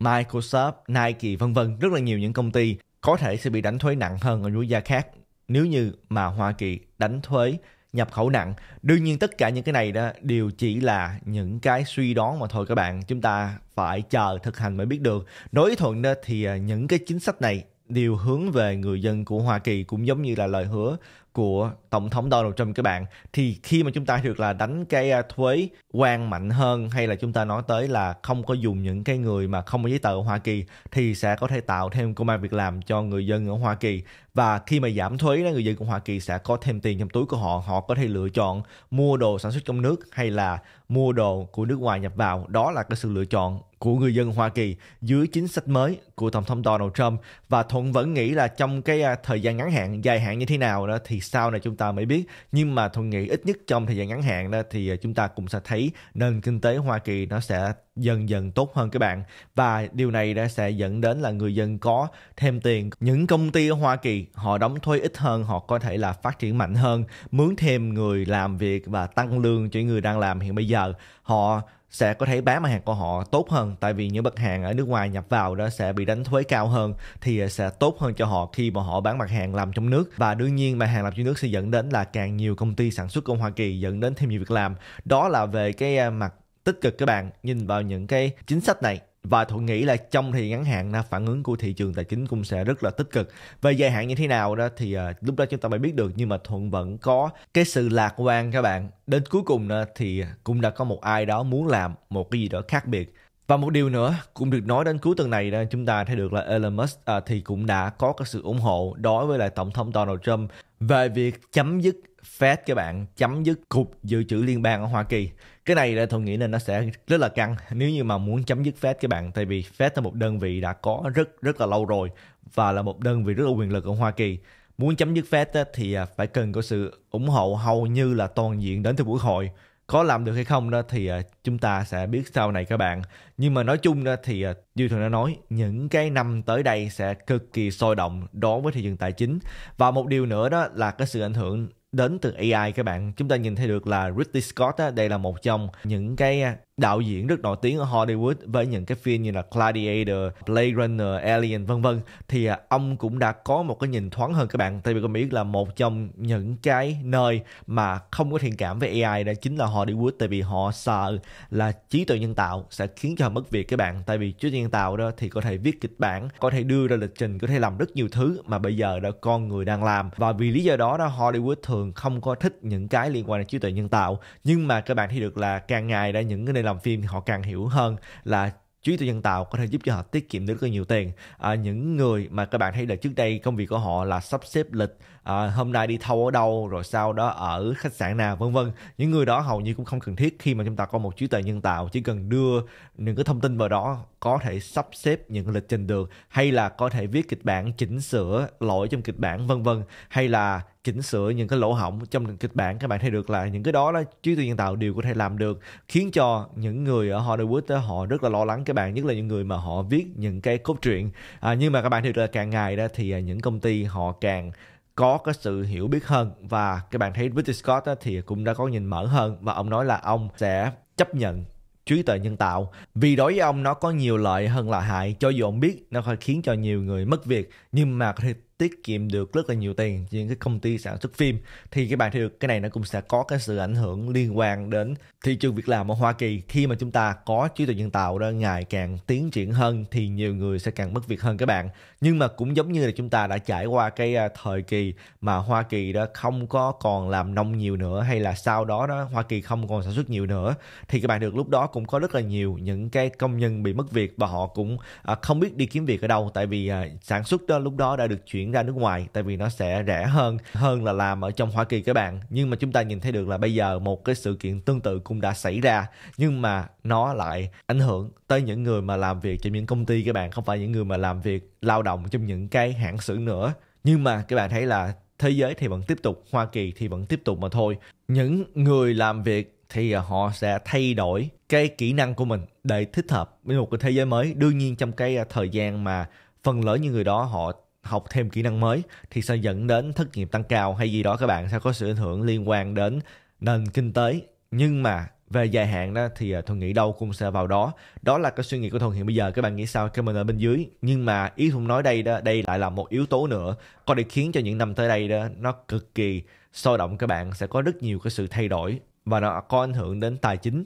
Microsoft, Nike vân vân rất là nhiều những công ty có thể sẽ bị đánh thuế nặng hơn ở quốc gia khác nếu như mà Hoa Kỳ đánh thuế nhập khẩu nặng. Đương nhiên tất cả những cái này đó đều chỉ là những cái suy đoán mà thôi các bạn. Chúng ta phải chờ thực hành mới biết được. Đối thuận đó thì à, những cái chính sách này đều hướng về người dân của Hoa Kỳ cũng giống như là lời hứa của tổng thống Donald Trump các bạn thì khi mà chúng ta được là đánh cái thuế quan mạnh hơn hay là chúng ta nói tới là không có dùng những cái người mà không có giấy tờ ở Hoa Kỳ thì sẽ có thể tạo thêm công an việc làm cho người dân ở Hoa Kỳ và khi mà giảm thuế đó người dân của Hoa Kỳ sẽ có thêm tiền trong túi của họ họ có thể lựa chọn mua đồ sản xuất trong nước hay là mua đồ của nước ngoài nhập vào đó là cái sự lựa chọn của người dân Hoa Kỳ dưới chính sách mới của Tổng thống Donald Trump và Thuận vẫn nghĩ là trong cái à, thời gian ngắn hạn, dài hạn như thế nào đó thì sau này chúng ta mới biết. Nhưng mà Thuận nghĩ ít nhất trong thời gian ngắn hạn đó thì à, chúng ta cũng sẽ thấy nền kinh tế Hoa Kỳ nó sẽ dần dần tốt hơn các bạn và điều này đã sẽ dẫn đến là người dân có thêm tiền những công ty ở Hoa Kỳ họ đóng thuế ít hơn họ có thể là phát triển mạnh hơn mướn thêm người làm việc và tăng lương cho những người đang làm hiện bây giờ họ sẽ có thể bán mặt hàng của họ tốt hơn tại vì những mặt hàng ở nước ngoài nhập vào đó sẽ bị đánh thuế cao hơn thì sẽ tốt hơn cho họ khi mà họ bán mặt hàng làm trong nước và đương nhiên mặt hàng làm trong nước sẽ dẫn đến là càng nhiều công ty sản xuất ở Hoa Kỳ dẫn đến thêm nhiều việc làm đó là về cái à, mặt tích cực các bạn nhìn vào những cái chính sách này và thuận nghĩ là trong thì ngắn hạn là phản ứng của thị trường tài chính cũng sẽ rất là tích cực về dài hạn như thế nào đó thì ờ, lúc đó chúng ta mới biết được nhưng mà thuận vẫn có cái sự lạc quan các bạn đến cuối cùng thì cũng đã có một ai đó muốn làm một cái gì đó khác biệt và một điều nữa cũng được nói đến cuối tuần này đó, chúng ta thấy được là Elon Musk à, thì cũng đã có cái sự ủng hộ đối với lại tổng thống Donald Trump về việc chấm dứt Fed các bạn chấm dứt cục dự trữ liên bang ở Hoa Kỳ cái này là tôi nghĩ là nó sẽ rất là căng nếu như mà muốn chấm dứt Fed các bạn tại vì Fed là một đơn vị đã có rất rất là lâu rồi và là một đơn vị rất là quyền lực ở Hoa Kỳ muốn chấm dứt Fed thì à, phải cần có sự ủng hộ hầu như là toàn diện đến từ quốc hội có làm được hay không đó thì à, chúng ta sẽ biết sau này các bạn nhưng mà nói chung đó thì à, như thường đã nói những cái năm tới đây sẽ cực kỳ sôi động đối với thị trường tài chính và một điều nữa đó là cái sự ảnh hưởng đến từ AI các bạn chúng ta nhìn thấy được là Ridley Scott đây là một trong những cái à, đạo diễn rất nổi tiếng ở Hollywood với những cái phim như là Gladiator, Blade Runner, Alien vân vân thì à, ông cũng đã có một cái nhìn thoáng hơn các bạn tại vì có biết là một trong những cái nơi mà không có thiện cảm với AI đó chính là Hollywood tại vì họ sợ là trí tuệ nhân tạo sẽ khiến cho họ mất việc các bạn tại vì trí tuệ nhân tạo đó thì có thể viết kịch bản có thể đưa ra lịch trình có thể làm rất nhiều thứ mà bây giờ đó con người đang làm và vì lý do đó đó Hollywood thường không có thích những cái liên quan đến trí tuệ nhân tạo nhưng mà các bạn thấy được là càng ngày đã những cái đi làm phim thì họ càng hiểu hơn là trí tuệ nhân tạo có thể giúp cho họ tiết kiệm được rất nhiều tiền à, những người mà các bạn thấy là trước đây công việc của họ là sắp xếp lịch à, hôm nay đi thâu ở đâu rồi sau đó ở khách sạn nào vân vân những người đó hầu như cũng không cần thiết khi mà chúng ta có một trí tuệ nhân tạo chỉ cần đưa những cái thông tin vào đó có thể sắp xếp những lịch trình được hay là có thể viết kịch bản chỉnh sửa lỗi trong kịch bản vân vân hay là chỉnh sửa những cái lỗ hỏng trong kịch bản các bạn thấy được là những cái đó là trí tuệ nhân tạo đều có thể làm được khiến cho những người ở Hollywood họ rất là lo lắng các bạn nhất là những người mà họ viết những cái cốt truyện à, nhưng mà các bạn thấy được là càng ngày đó thì à, những công ty họ càng có cái sự hiểu biết hơn và các bạn thấy Ridley Scott thì cũng đã có nhìn mở hơn và ông nói là ông sẽ chấp nhận trí tuệ nhân tạo vì đối với ông nó có nhiều lợi hơn là hại cho dù ông biết nó phải khiến cho nhiều người mất việc nhưng mà có tiết kiệm được rất là nhiều tiền trên cái công ty sản xuất phim thì các bạn thấy được cái này nó cũng sẽ có cái sự ảnh hưởng liên quan đến thị trường việc làm ở Hoa Kỳ khi mà chúng ta có trí tuệ nhân tạo đó ngày càng tiến triển hơn thì nhiều người sẽ càng mất việc hơn các bạn nhưng mà cũng giống như là chúng ta đã trải qua cái à, thời kỳ mà Hoa Kỳ đó không có còn làm nông nhiều nữa hay là sau đó đó Hoa Kỳ không còn sản xuất nhiều nữa thì các bạn được lúc đó cũng có rất là nhiều những cái công nhân bị mất việc và họ cũng à, không biết đi kiếm việc ở đâu tại vì à, sản xuất đó lúc đó đã được chuyển ra nước ngoài tại vì nó sẽ rẻ hơn hơn là làm ở trong Hoa Kỳ các bạn nhưng mà chúng ta nhìn thấy được là bây giờ một cái sự kiện tương tự cũng đã xảy ra nhưng mà nó lại ảnh hưởng tới những người mà làm việc trong những công ty các bạn không phải những người mà làm việc lao động trong những cái hãng xưởng nữa nhưng mà các bạn thấy là thế giới thì vẫn tiếp tục Hoa Kỳ thì vẫn tiếp tục mà thôi những người làm việc thì họ sẽ thay đổi cái kỹ năng của mình để thích hợp với một cái thế giới mới đương nhiên trong cái à, thời gian mà phần lớn những người đó họ học thêm kỹ năng mới thì sẽ dẫn đến thất nghiệp tăng cao hay gì đó các bạn sẽ có sự ảnh hưởng liên quan đến nền kinh tế nhưng mà về dài hạn đó thì à, thuận nghĩ đâu cũng sẽ vào đó đó là cái suy nghĩ của thuận hiện bây giờ các bạn nghĩ sao comment ở bên dưới nhưng mà ý thuận nói đây đó đây lại là một yếu tố nữa có thể khiến cho những năm tới đây đó nó cực kỳ sôi động các bạn sẽ có rất nhiều cái sự thay đổi và nó có ảnh hưởng đến tài chính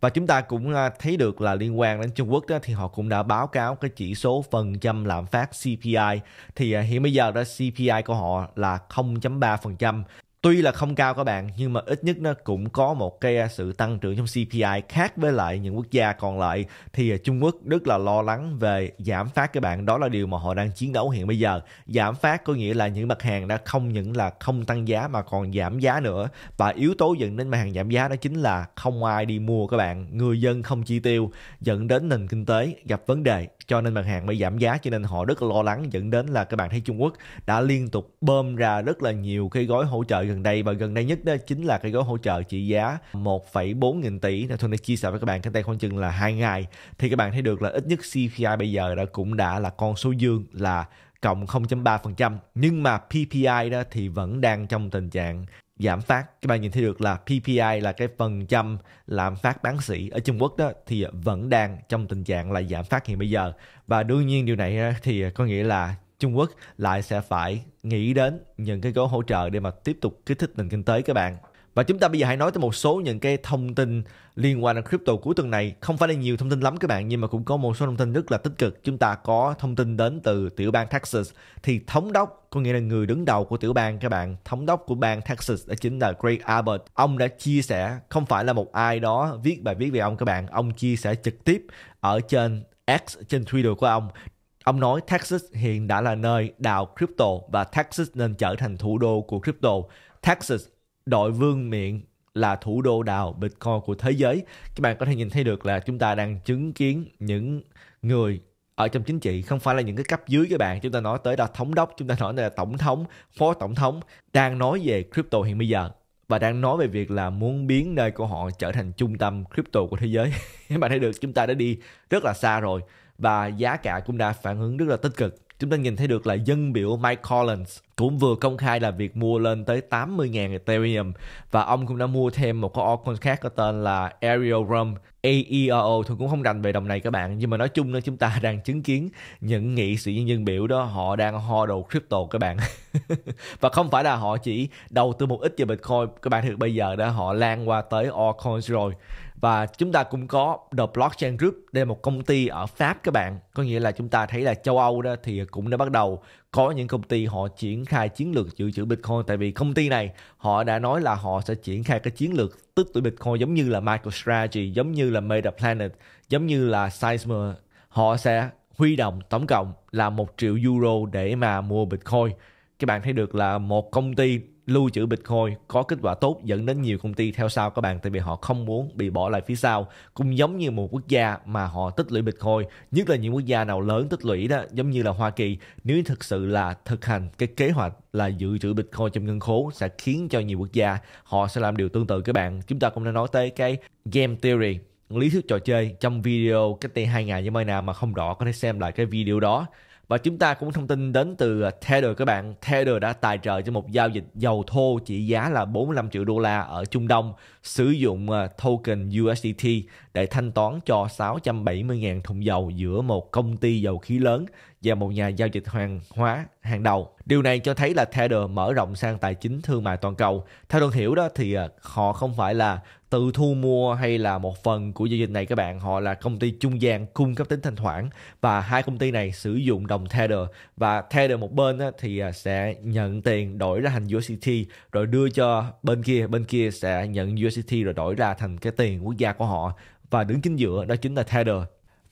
và chúng ta cũng à, thấy được là liên quan đến Trung Quốc đó, thì họ cũng đã báo cáo cái chỉ số phần trăm lạm phát CPI thì à, hiện bây giờ đó CPI của họ là 0.3% tuy là không cao các bạn nhưng mà ít nhất nó cũng có một cái à, sự tăng trưởng trong CPI khác với lại những quốc gia còn lại thì à, Trung Quốc rất là lo lắng về giảm phát các bạn đó là điều mà họ đang chiến đấu hiện bây giờ giảm phát có nghĩa là những mặt hàng đã không những là không tăng giá mà còn giảm giá nữa và yếu tố dẫn đến mặt hàng giảm giá đó chính là không ai đi mua các bạn người dân không chi tiêu dẫn đến nền kinh tế gặp vấn đề cho nên mặt hàng mới giảm giá cho nên họ rất là lo lắng dẫn đến là các bạn thấy Trung Quốc đã liên tục bơm ra rất là nhiều cái gói hỗ trợ gần đây và gần đây nhất đó chính là cái gói hỗ trợ trị giá 1,4 nghìn tỷ tôi này chia sẻ với các bạn cách tay khoảng chừng là hai ngày thì các bạn thấy được là ít nhất CPI bây giờ đã cũng đã là con số dương là cộng 0.3% nhưng mà PPI đó thì vẫn đang trong tình trạng giảm phát các bạn nhìn thấy được là PPI là cái phần trăm lạm phát bán sĩ ở Trung Quốc đó thì vẫn đang trong tình trạng là giảm phát hiện bây giờ và đương nhiên điều này thì có nghĩa là Trung Quốc lại sẽ phải nghĩ đến những cái gói hỗ trợ để mà tiếp tục kích thích nền kinh tế các bạn và chúng ta bây giờ hãy nói tới một số những cái thông tin liên quan đến crypto cuối tuần này. Không phải là nhiều thông tin lắm các bạn, nhưng mà cũng có một số thông tin rất là tích cực. Chúng ta có thông tin đến từ tiểu bang Texas. Thì thống đốc, có nghĩa là người đứng đầu của tiểu bang các bạn, thống đốc của bang Texas đó chính là Greg Abbott. Ông đã chia sẻ, không phải là một ai đó viết bài viết về ông các bạn, ông chia sẻ trực tiếp ở trên X trên Twitter của ông Ông nói Texas hiện đã là nơi đào crypto và Texas nên trở thành thủ đô của crypto. Texas đội vương miện là thủ đô đào Bitcoin của thế giới. Các bạn có thể nhìn thấy được là chúng ta đang chứng kiến những người ở trong chính trị không phải là những cái cấp dưới các bạn chúng ta nói tới là thống đốc chúng ta nói là tổng thống phó tổng thống đang nói về crypto hiện bây giờ và đang nói về việc là muốn biến nơi của họ trở thành trung tâm crypto của thế giới các bạn thấy được chúng ta đã đi rất là xa rồi và giá cả cũng đã phản ứng rất là tích cực chúng ta nhìn thấy được là dân biểu Mike Collins cũng vừa công khai là việc mua lên tới 80.000 Ethereum và ông cũng đã mua thêm một cái altcoin khác có tên là Aerial Rum AERO thôi cũng không rành về đồng này các bạn nhưng mà nói chung là chúng ta đang chứng kiến những nghị sĩ nhân biểu đó họ đang ho đồ crypto các bạn và không phải là họ chỉ đầu tư một ít về Bitcoin các bạn thực bây giờ đã họ lan qua tới altcoins rồi và chúng ta cũng có The Blockchain Group đây là một công ty ở Pháp các bạn có nghĩa là chúng ta thấy là châu Âu đó thì cũng đã bắt đầu có những công ty họ triển khai chiến lược dự trữ Bitcoin tại vì công ty này họ đã nói là họ sẽ triển khai cái chiến lược tích tụ Bitcoin giống như là MicroStrategy, giống như là Metaplanet, giống như là Sizmer. Họ sẽ huy động tổng cộng là một triệu euro để mà mua Bitcoin. Các bạn thấy được là một công ty lưu trữ Bitcoin có kết quả tốt dẫn đến nhiều công ty theo sau các bạn tại vì họ không muốn bị bỏ lại phía sau cũng giống như một quốc gia mà họ tích lũy Bitcoin nhất là những quốc gia nào lớn tích lũy đó giống như là Hoa Kỳ nếu thực sự là thực hành cái kế hoạch là dự trữ Bitcoin trong ngân khố sẽ khiến cho nhiều quốc gia họ sẽ làm điều tương tự các bạn chúng ta cũng đã nói tới cái game theory lý thuyết trò chơi trong video cách đây hai ngày như mai nào mà không rõ có thể xem lại cái video đó và chúng ta cũng thông tin đến từ à, Tether các bạn. Tether đã tài trợ cho một giao dịch dầu thô trị giá là 45 triệu đô la ở Trung Đông sử dụng à, token USDT để thanh toán cho 670.000 thùng dầu giữa một công ty dầu khí lớn và một nhà giao dịch hoàng hóa hàng đầu. Điều này cho thấy là Tether mở rộng sang tài chính thương mại toàn cầu. Theo Tuân Hiểu đó thì à, họ không phải là tự thu mua hay là một phần của giao dịch này các bạn họ là công ty trung gian cung cấp tính thanh khoản và hai công ty này sử dụng đồng Tether và Tether một bên thì à, sẽ nhận tiền đổi ra thành USDT rồi đưa cho bên kia bên kia sẽ nhận USDT rồi đổi ra thành cái tiền quốc gia của họ và đứng chính giữa đó chính là Tether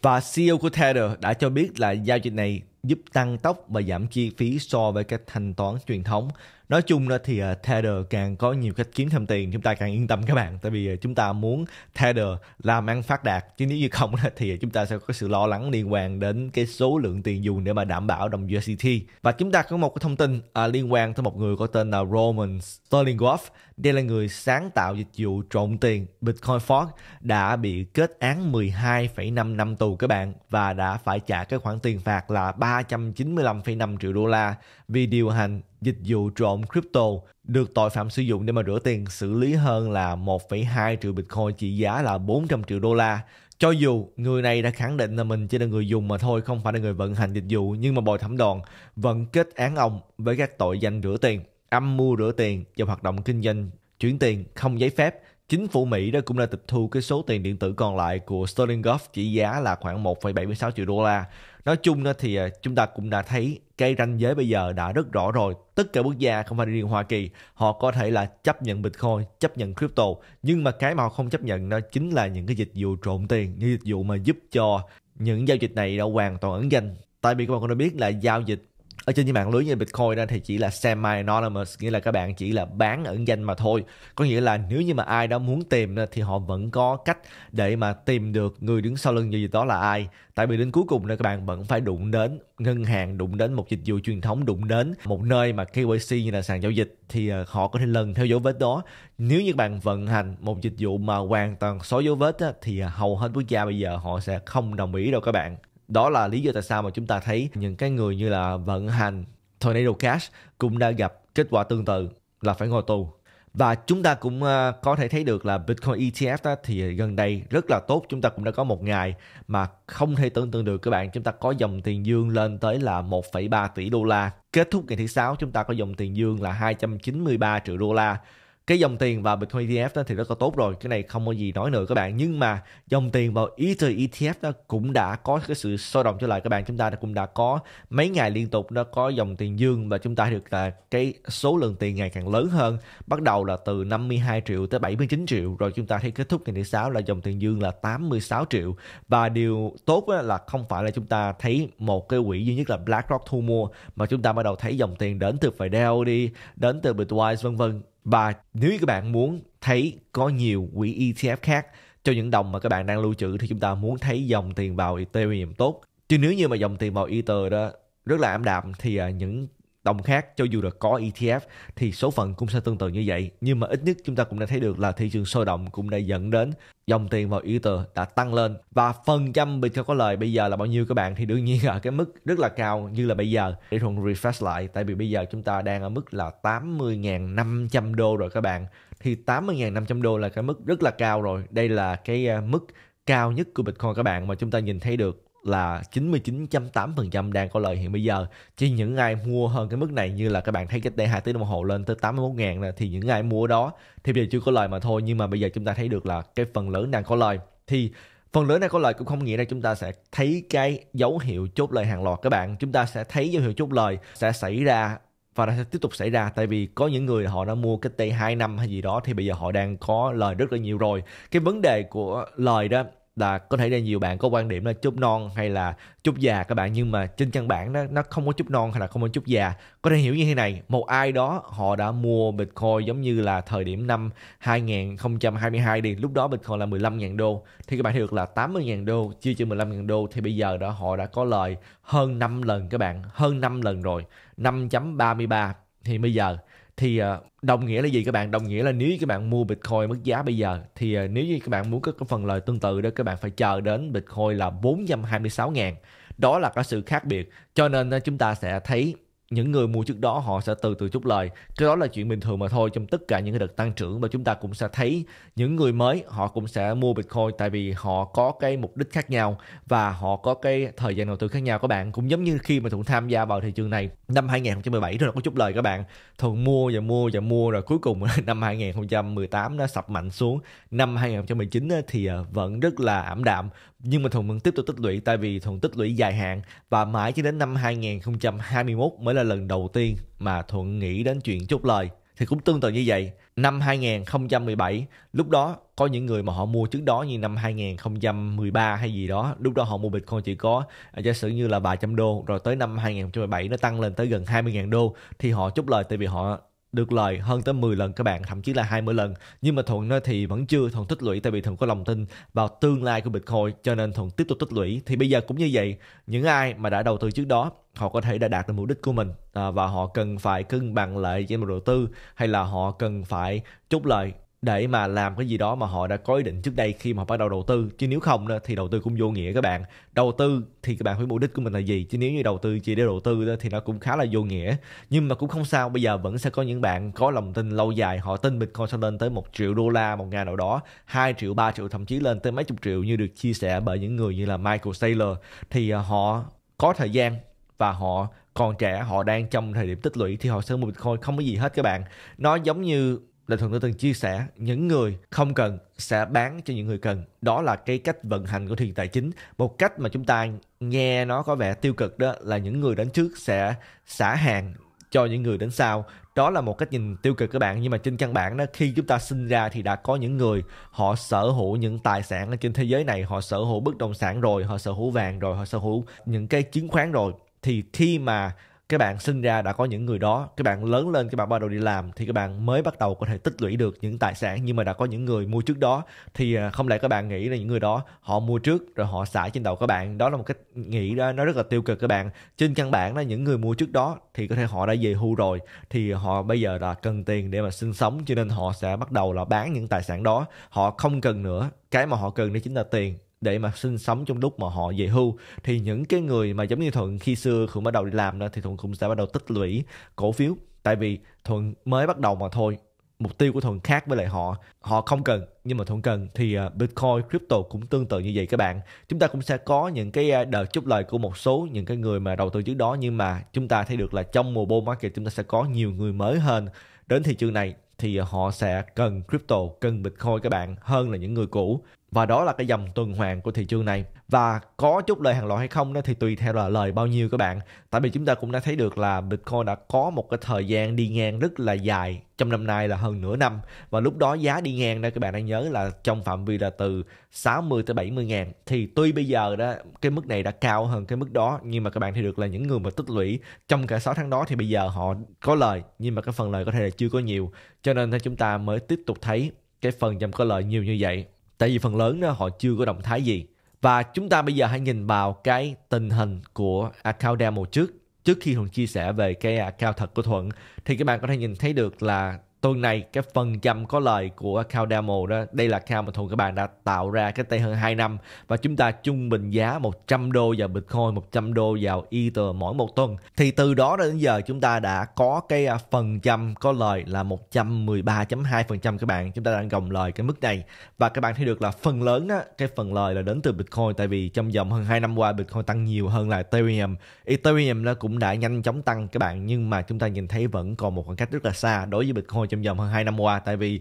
và CEO của Tether đã cho biết là giao dịch này giúp tăng tốc và giảm chi phí so với các thanh toán truyền thống nói chung đó thì uh, à, trader càng có nhiều cách kiếm thêm tiền chúng ta càng yên tâm các bạn tại vì uh, chúng ta muốn tether làm ăn phát đạt chứ nếu như không uh, thì chúng ta sẽ có sự lo lắng liên quan đến cái số lượng tiền dùng để mà đảm bảo đồng USDT và chúng ta có một cái thông tin uh, liên quan tới một người có tên là Roman Sterlinghoff đây là người sáng tạo dịch vụ trộn tiền Bitcoin Fork đã bị kết án 12,5 năm tù các bạn và đã phải trả cái khoản tiền phạt là 395,5 triệu đô la vì điều hành dịch vụ trộm crypto được tội phạm sử dụng để mà rửa tiền xử lý hơn là 1,2 triệu Bitcoin trị giá là 400 triệu đô la. Cho dù người này đã khẳng định là mình chỉ là người dùng mà thôi, không phải là người vận hành dịch vụ, nhưng mà bồi thẩm đoàn vẫn kết án ông với các tội danh rửa tiền, âm mưu rửa tiền và hoạt động kinh doanh chuyển tiền không giấy phép Chính phủ Mỹ đó cũng đã tịch thu cái số tiền điện tử còn lại của Sterling Golf trị giá là khoảng 1,76 triệu đô la. Nói chung đó thì à, chúng ta cũng đã thấy cái ranh giới bây giờ đã rất rõ rồi. Tất cả quốc gia không phải riêng Hoa Kỳ, họ có thể là chấp nhận Bitcoin, chấp nhận crypto. Nhưng mà cái mà họ không chấp nhận đó chính là những cái dịch vụ trộn tiền, những dịch vụ mà giúp cho những giao dịch này đã hoàn toàn ẩn danh. Tại vì các bạn cũng đã biết là giao dịch ở trên những mạng lưới như Bitcoin đó thì chỉ là semi anonymous nghĩa là các bạn chỉ là bán ẩn danh mà thôi có nghĩa là nếu như mà ai đó muốn tìm thì họ vẫn có cách để mà tìm được người đứng sau lưng như gì đó là ai tại vì đến cuối cùng là các bạn vẫn phải đụng đến ngân hàng đụng đến một dịch vụ truyền thống đụng đến một nơi mà KYC như là sàn giao dịch thì ờ, họ có thể lần theo dấu vết đó nếu như bạn vận hành một dịch vụ mà hoàn toàn xóa dấu vết thì ờ, hầu hết quốc gia bây giờ họ sẽ không đồng ý đâu các bạn đó là lý do tại sao mà chúng ta thấy những cái người như là vận hành Tornado Cash cũng đã gặp kết quả tương tự là phải ngồi tù và chúng ta cũng ờ, có thể thấy được là Bitcoin ETF đó thì gần đây rất là tốt chúng ta cũng đã có một ngày mà không thể tưởng tượng được các bạn chúng ta có dòng tiền dương lên tới là 1,3 tỷ đô la kết thúc ngày thứ sáu chúng ta có dòng tiền dương là 293 triệu đô la cái dòng tiền vào Bitcoin ETF đó thì rất là tốt rồi cái này không có gì nói nữa các bạn nhưng mà dòng tiền vào Ether ETF đó cũng đã có cái sự sôi động trở lại các bạn chúng ta cũng đã có mấy ngày liên tục nó có dòng tiền dương và chúng ta được là cái số lượng tiền ngày càng lớn hơn bắt đầu là từ 52 triệu tới 79 triệu rồi chúng ta thấy kết thúc ngày thứ sáu là dòng tiền dương là 86 triệu và điều tốt là không phải là chúng ta thấy một cái quỹ duy nhất là BlackRock thu mua mà chúng ta bắt đầu thấy dòng tiền đến từ Fidel đi đến từ Bitwise vân vân và nếu các bạn muốn thấy có nhiều quỹ ETF khác cho những đồng mà các bạn đang lưu trữ thì chúng ta muốn thấy dòng tiền vào Ethereum tốt. Chứ nếu như mà dòng tiền vào Ether đó rất là ảm đạm thì à, những đồng khác cho dù là có ETF thì số phận cũng sẽ tương tự như vậy nhưng mà ít nhất chúng ta cũng đã thấy được là thị trường sôi động cũng đã dẫn đến dòng tiền vào Ether đã tăng lên và phần trăm bị có lời bây giờ là bao nhiêu các bạn thì đương nhiên ở cái mức rất là cao như là bây giờ để thuận refresh lại tại vì bây giờ chúng ta đang ở mức là 80.500 đô rồi các bạn thì 80.500 đô là cái mức rất là cao rồi đây là cái à, mức cao nhất của Bitcoin các bạn mà chúng ta nhìn thấy được là 99.8% đang có lợi hiện bây giờ Chỉ những ai mua hơn cái mức này như là các bạn thấy cách đây hai tiếng đồng hồ lên tới 81 ngàn nè thì những ai mua đó thì bây giờ chưa có lời mà thôi nhưng mà bây giờ chúng ta thấy được là cái phần lớn đang có lời thì phần lớn đang có lời cũng không nghĩa là chúng ta sẽ thấy cái dấu hiệu chốt lời hàng loạt các bạn chúng ta sẽ thấy dấu hiệu chốt lời sẽ xảy ra và nó sẽ tiếp tục xảy ra tại vì có những người họ đã mua cách đây 2 năm hay gì đó thì bây giờ họ đang có lời rất là nhiều rồi cái vấn đề của lời đó là có thể là nhiều bạn có quan điểm là chúc non hay là chúc già các bạn nhưng mà trên căn bản đó nó không có chúc non hay là không có chúc già có thể hiểu như thế này một ai đó họ đã mua bitcoin giống như là thời điểm năm 2022 đi lúc đó bitcoin là 15.000 đô thì các bạn được là 80.000 đô chia cho 15.000 đô thì bây giờ đó họ đã có lời hơn 5 lần các bạn hơn 5 lần rồi 5.33 thì bây giờ thì ờ, đồng nghĩa là gì các bạn đồng nghĩa là nếu như các bạn mua bitcoin mức giá bây giờ thì ờ, nếu như các bạn muốn có cái phần lời tương tự đó các bạn phải chờ đến bitcoin là 426 ngàn đó là cái sự khác biệt cho nên ờ, chúng ta sẽ thấy những người mua trước đó họ sẽ từ từ chút lời cái đó là chuyện bình thường mà thôi trong tất cả những cái đợt tăng trưởng và chúng ta cũng sẽ thấy những người mới họ cũng sẽ mua bitcoin tại vì họ có cái mục đích khác nhau và họ có cái thời gian đầu tư khác nhau các bạn cũng giống như khi mà thuận tham gia vào thị trường này năm 2017 rồi có chút lời các bạn thuận mua và mua và mua rồi cuối cùng năm 2018 nó sập mạnh xuống năm 2019 thì ờ, vẫn rất là ảm đạm nhưng mà thuận vẫn tiếp tục tích lũy tại vì thuận tích lũy dài hạn và mãi cho đến năm 2021 mới là lần đầu tiên mà Thuận nghĩ đến chuyện chốt lời. Thì cũng tương tự như vậy, năm 2017, lúc đó có những người mà họ mua trước đó như năm 2013 hay gì đó, lúc đó họ mua Bitcoin chỉ có à, giả sử như là vài trăm đô, rồi tới năm 2017 nó tăng lên tới gần 20.000 đô thì họ chốt lời tại vì họ được lời hơn tới 10 lần các bạn, thậm chí là 20 lần. Nhưng mà Thuận nói thì vẫn chưa Thuận tích lũy tại vì Thuận có lòng tin vào tương lai của Bitcoin cho nên Thuận tiếp tục tích lũy. Thì bây giờ cũng như vậy, những ai mà đã đầu tư trước đó họ có thể đã đạt được mục đích của mình à, và họ cần phải cân bằng lại trên một đầu tư hay là họ cần phải chốt lời để mà làm cái gì đó mà họ đã có ý định trước đây khi mà họ bắt đầu đầu tư chứ nếu không đó, thì đầu tư cũng vô nghĩa các bạn đầu tư thì các bạn phải mục đích của mình là gì chứ nếu như đầu tư chỉ để đầu tư đó, thì nó cũng khá là vô nghĩa nhưng mà cũng không sao bây giờ vẫn sẽ có những bạn có lòng tin lâu dài họ tin bitcoin sẽ lên tới một triệu đô la một ngày nào đó 2 triệu 3 triệu thậm chí lên tới mấy chục triệu như được chia sẻ bởi những người như là Michael Saylor thì ờ, họ có thời gian và họ còn trẻ họ đang trong thời điểm tích lũy thì họ sẽ mua bitcoin không có gì hết các bạn nó giống như Lệ thường tôi từng chia sẻ những người không cần sẽ bán cho những người cần. Đó là cái cách vận hành của thị tài chính. Một cách mà chúng ta nghe nó có vẻ tiêu cực đó là những người đến trước sẽ xả hàng cho những người đến sau đó là một cách nhìn tiêu cực các bạn nhưng mà trên căn bản đó khi chúng ta sinh ra thì đã có những người họ sở hữu những tài sản ở trên thế giới này họ sở hữu bất động sản rồi họ sở hữu vàng rồi họ sở hữu những cái chứng khoán rồi thì khi mà các bạn sinh ra đã có những người đó các bạn lớn lên các bạn bắt đầu đi làm thì các bạn mới bắt đầu có thể tích lũy được những tài sản nhưng mà đã có những người mua trước đó thì à, không lẽ các bạn nghĩ là những người đó họ mua trước rồi họ xả trên đầu các bạn đó là một cách nghĩ đó nó rất là tiêu cực các bạn trên căn bản là những người mua trước đó thì có thể họ đã về hưu rồi thì họ bây giờ là cần tiền để mà sinh sống cho nên họ sẽ bắt đầu là bán những tài sản đó họ không cần nữa cái mà họ cần đó chính là tiền để mà sinh sống trong lúc mà họ về hưu thì những cái người mà giống như thuận khi xưa thuận bắt đầu đi làm đó thì thuận cũng sẽ bắt đầu tích lũy cổ phiếu tại vì thuận mới bắt đầu mà thôi mục tiêu của thuận khác với lại họ họ không cần nhưng mà thuận cần thì à, bitcoin crypto cũng tương tự như vậy các bạn chúng ta cũng sẽ có những cái à, đợt chúc lời của một số những cái người mà đầu tư trước đó nhưng mà chúng ta thấy được là trong mùa bull market chúng ta sẽ có nhiều người mới hơn đến thị trường này thì họ sẽ cần crypto cần bitcoin các bạn hơn là những người cũ và đó là cái dòng tuần hoàn của thị trường này và có chút lời hàng loạt hay không đó thì tùy theo là lời bao nhiêu các bạn tại vì chúng ta cũng đã thấy được là bitcoin đã có một cái thời gian đi ngang rất là dài trong năm nay là hơn nửa năm và lúc đó giá đi ngang đó các bạn đang nhớ là trong phạm vi là từ 60 tới 70 ngàn thì tuy bây giờ đó cái mức này đã cao hơn cái mức đó nhưng mà các bạn thấy được là những người mà tích lũy trong cả 6 tháng đó thì bây giờ họ có lời nhưng mà cái phần lời có thể là chưa có nhiều cho nên chúng ta mới tiếp tục thấy cái phần dòng có lợi nhiều như vậy Tại vì phần lớn họ chưa có động thái gì. Và chúng ta bây giờ hãy nhìn vào cái tình hình của account demo trước. Trước khi Thuận chia sẻ về cái account thật của Thuận thì các bạn có thể nhìn thấy được là tuần này cái phần trăm có lời của account demo đó đây là account mà thường các bạn đã tạo ra cách đây hơn 2 năm và chúng ta trung bình giá 100 đô vào Bitcoin 100 đô vào Ether mỗi một tuần thì từ đó đến giờ chúng ta đã có cái à, phần trăm có lời là 113.2% các bạn chúng ta đang gồng lời cái mức này và các bạn thấy được là phần lớn á, cái phần lời là đến từ Bitcoin tại vì trong vòng hơn 2 năm qua Bitcoin tăng nhiều hơn là Ethereum Ethereum nó cũng đã nhanh chóng tăng các bạn nhưng mà chúng ta nhìn thấy vẫn còn một khoảng cách rất là xa đối với Bitcoin Bitcoin trong vòng hơn 2 năm qua tại vì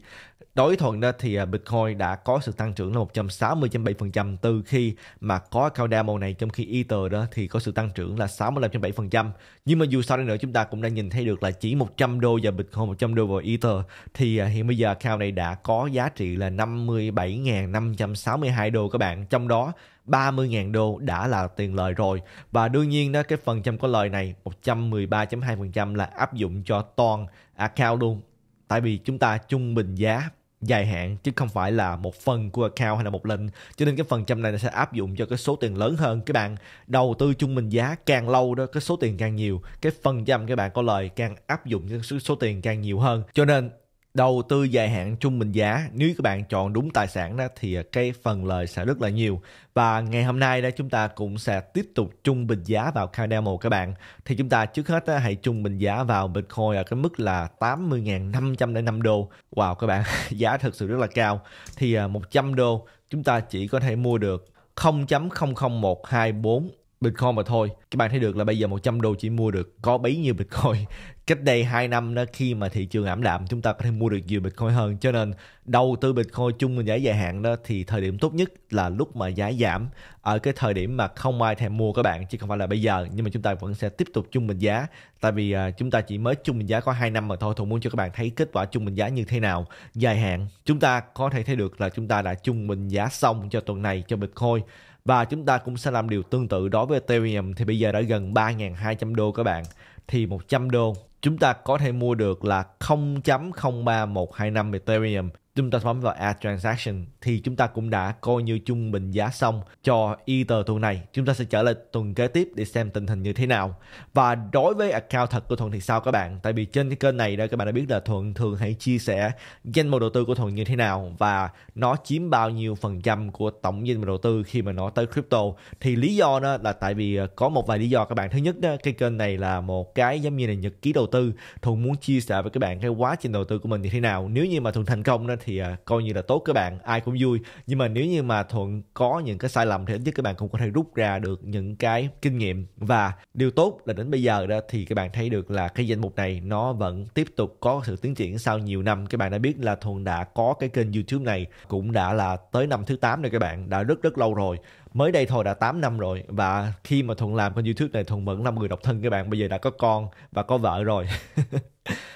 đối thuận đó thì à, Bitcoin đã có sự tăng trưởng là 160.7% từ khi mà có cao demo này trong khi Ether đó thì có sự tăng trưởng là 65.7% nhưng mà dù sao đi nữa chúng ta cũng đang nhìn thấy được là chỉ 100 đô và Bitcoin 100 đô vào Ether thì à, hiện bây giờ cao này đã có giá trị là 57.562 đô các bạn trong đó 30.000 đô đã là tiền lời rồi và đương nhiên đó cái phần trăm có lời này 113.2% là áp dụng cho toàn account luôn tại vì chúng ta trung bình giá dài hạn chứ không phải là một phần của account hay là một lệnh cho nên cái phần trăm này nó sẽ áp dụng cho cái số tiền lớn hơn các bạn đầu tư trung bình giá càng lâu đó cái số tiền càng nhiều cái phần trăm các bạn có lời càng áp dụng cho số tiền càng nhiều hơn cho nên đầu tư dài hạn trung bình giá nếu các bạn chọn đúng tài sản đó thì cái phần lời sẽ rất là nhiều và ngày hôm nay đó chúng ta cũng sẽ tiếp tục trung bình giá vào Cardano các bạn thì chúng ta trước hết đó, hãy trung bình giá vào Bitcoin ở cái mức là 80.505 đô wow các bạn giá thực sự rất là cao thì 100 à, đô chúng ta chỉ có thể mua được 0.00124 Bitcoin mà thôi. Các bạn thấy được là bây giờ 100 đô chỉ mua được có bấy nhiêu Bitcoin cách đây 2 năm đó khi mà thị trường ảm đạm chúng ta có thể mua được nhiều Bitcoin hơn cho nên đầu tư Bitcoin chung mệnh giá dài hạn đó thì thời điểm tốt nhất là lúc mà giá giảm ở cái thời điểm mà không ai thèm mua các bạn chứ không phải là bây giờ nhưng mà chúng ta vẫn sẽ tiếp tục chung bình giá tại vì à, chúng ta chỉ mới chung bình giá có 2 năm mà thôi Thuận muốn cho các bạn thấy kết quả chung bình giá như thế nào dài hạn chúng ta có thể thấy được là chúng ta đã chung bình giá xong cho tuần này cho Bitcoin và chúng ta cũng sẽ làm điều tương tự đối với Ethereum thì bây giờ đã gần 3.200 đô các bạn thì 100 đô chúng ta có thể mua được là 0.03125 Ethereum chúng ta bấm vào Add Transaction thì chúng ta cũng đã coi như trung bình giá xong cho Ether tuần này. Chúng ta sẽ trở lại tuần kế tiếp để xem tình hình như thế nào. Và đối với account thật của Thuận thì sao các bạn? Tại vì trên cái kênh này đó các bạn đã biết là Thuận thường hãy chia sẻ danh mục đầu tư của Thuận như thế nào và nó chiếm bao nhiêu phần trăm của tổng danh mục đầu tư khi mà nó tới crypto. Thì lý do đó là tại vì ờ, có một vài lý do các bạn. Thứ nhất đó, cái kênh này là một cái giống như là nhật ký đầu tư. Thuận muốn chia sẻ với các bạn cái quá trình đầu tư của mình như thế nào. Nếu như mà Thuận thành công đó, thì uh, coi như là tốt các bạn ai cũng vui nhưng mà nếu như mà thuận có những cái sai lầm thì ít nhất các bạn cũng có thể rút ra được những cái kinh nghiệm và điều tốt là đến bây giờ đó thì các bạn thấy được là cái danh mục này nó vẫn tiếp tục có sự tiến triển sau nhiều năm các bạn đã biết là thuận đã có cái kênh youtube này cũng đã là tới năm thứ 8 rồi các bạn đã rất rất lâu rồi mới đây thôi đã 8 năm rồi và khi mà thuận làm kênh youtube này thuận vẫn là người độc thân các bạn bây giờ đã có con và có vợ rồi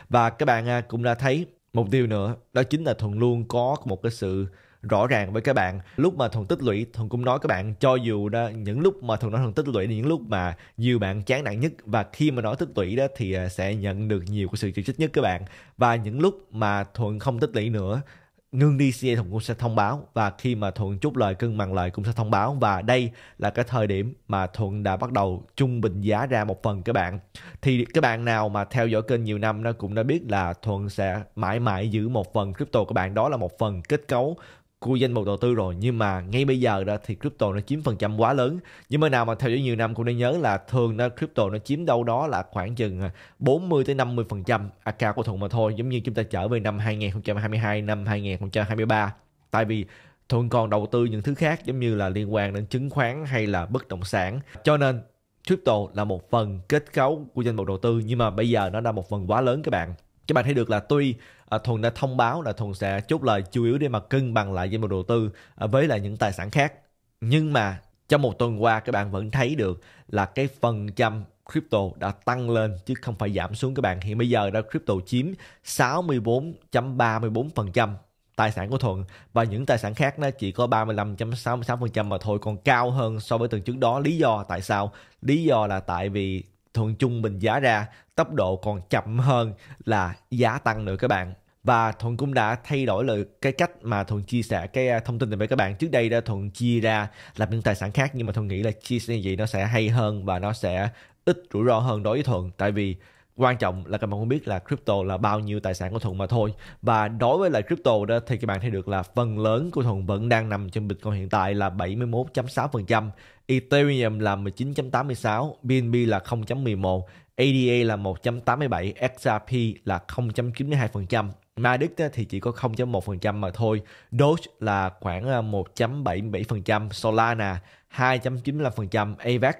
và các bạn à, cũng đã thấy Mục tiêu nữa, đó chính là Thuần luôn có một cái sự rõ ràng với các bạn lúc mà thuần tích lũy thuần cũng nói các bạn cho dù đó những lúc mà thuần nói thuần tích lũy là những lúc mà nhiều bạn chán nản nhất và khi mà nói tích lũy đó thì à, sẽ nhận được nhiều cái sự chỉ trích nhất các bạn và những lúc mà thuần không tích lũy nữa ngưng đi CA Thuận cũng sẽ thông báo và khi mà Thuận chút lời cân bằng lời cũng sẽ thông báo và đây là cái thời điểm mà Thuận đã bắt đầu trung bình giá ra một phần các bạn thì các bạn nào mà theo dõi kênh nhiều năm nó cũng đã biết là Thuận sẽ mãi mãi giữ một phần crypto các bạn đó là một phần kết cấu của danh mục đầu tư rồi nhưng mà ngay bây giờ đó thì crypto nó chiếm phần trăm quá lớn nhưng mà nào mà theo dõi nhiều năm cũng nên nhớ là thường nó crypto nó chiếm đâu đó là khoảng chừng 40 à, tới 50 phần trăm account của thuận mà thôi giống như chúng ta trở về năm 2022 năm 2023 tại vì thuận còn đầu tư những thứ khác giống như là liên quan đến chứng khoán hay là bất động sản cho nên crypto là một phần kết cấu của danh mục đầu tư nhưng mà bây giờ nó là một phần quá lớn các bạn các bạn thấy được là tuy à, thuần đã thông báo là thuần sẽ chốt lời chủ yếu để mà cân bằng lại với một đầu tư à, với lại những tài sản khác nhưng mà trong một tuần qua các bạn vẫn thấy được là cái phần trăm crypto đã tăng lên chứ không phải giảm xuống các bạn hiện bây giờ đã crypto chiếm 64.34% tài sản của Thuận và những tài sản khác nó chỉ có 35.66% mà thôi còn cao hơn so với tuần trước đó lý do tại sao lý do là tại vì thuận chung bình giá ra tốc độ còn chậm hơn là giá tăng nữa các bạn và thuận cũng đã thay đổi lời cái cách mà thuận chia sẻ cái à, thông tin này với các bạn trước đây đã thuận chia ra làm những tài sản khác nhưng mà thuận nghĩ là chia sẻ như vậy nó sẽ hay hơn và nó sẽ ít rủi ro hơn đối với thuận tại vì quan trọng là các bạn cũng biết là crypto là bao nhiêu tài sản của thuận mà thôi và đối với lại crypto đó thì các bạn thấy được là phần lớn của thuận vẫn đang nằm trên bitcoin hiện tại là 71.6% ethereum là 19.86 bnb là 0.11 ADA là 1.87, XRP là 0.92%, Matic thì chỉ có 0.1% mà thôi, Doge là khoảng 1.77%, à, Solana 2.95%, Avax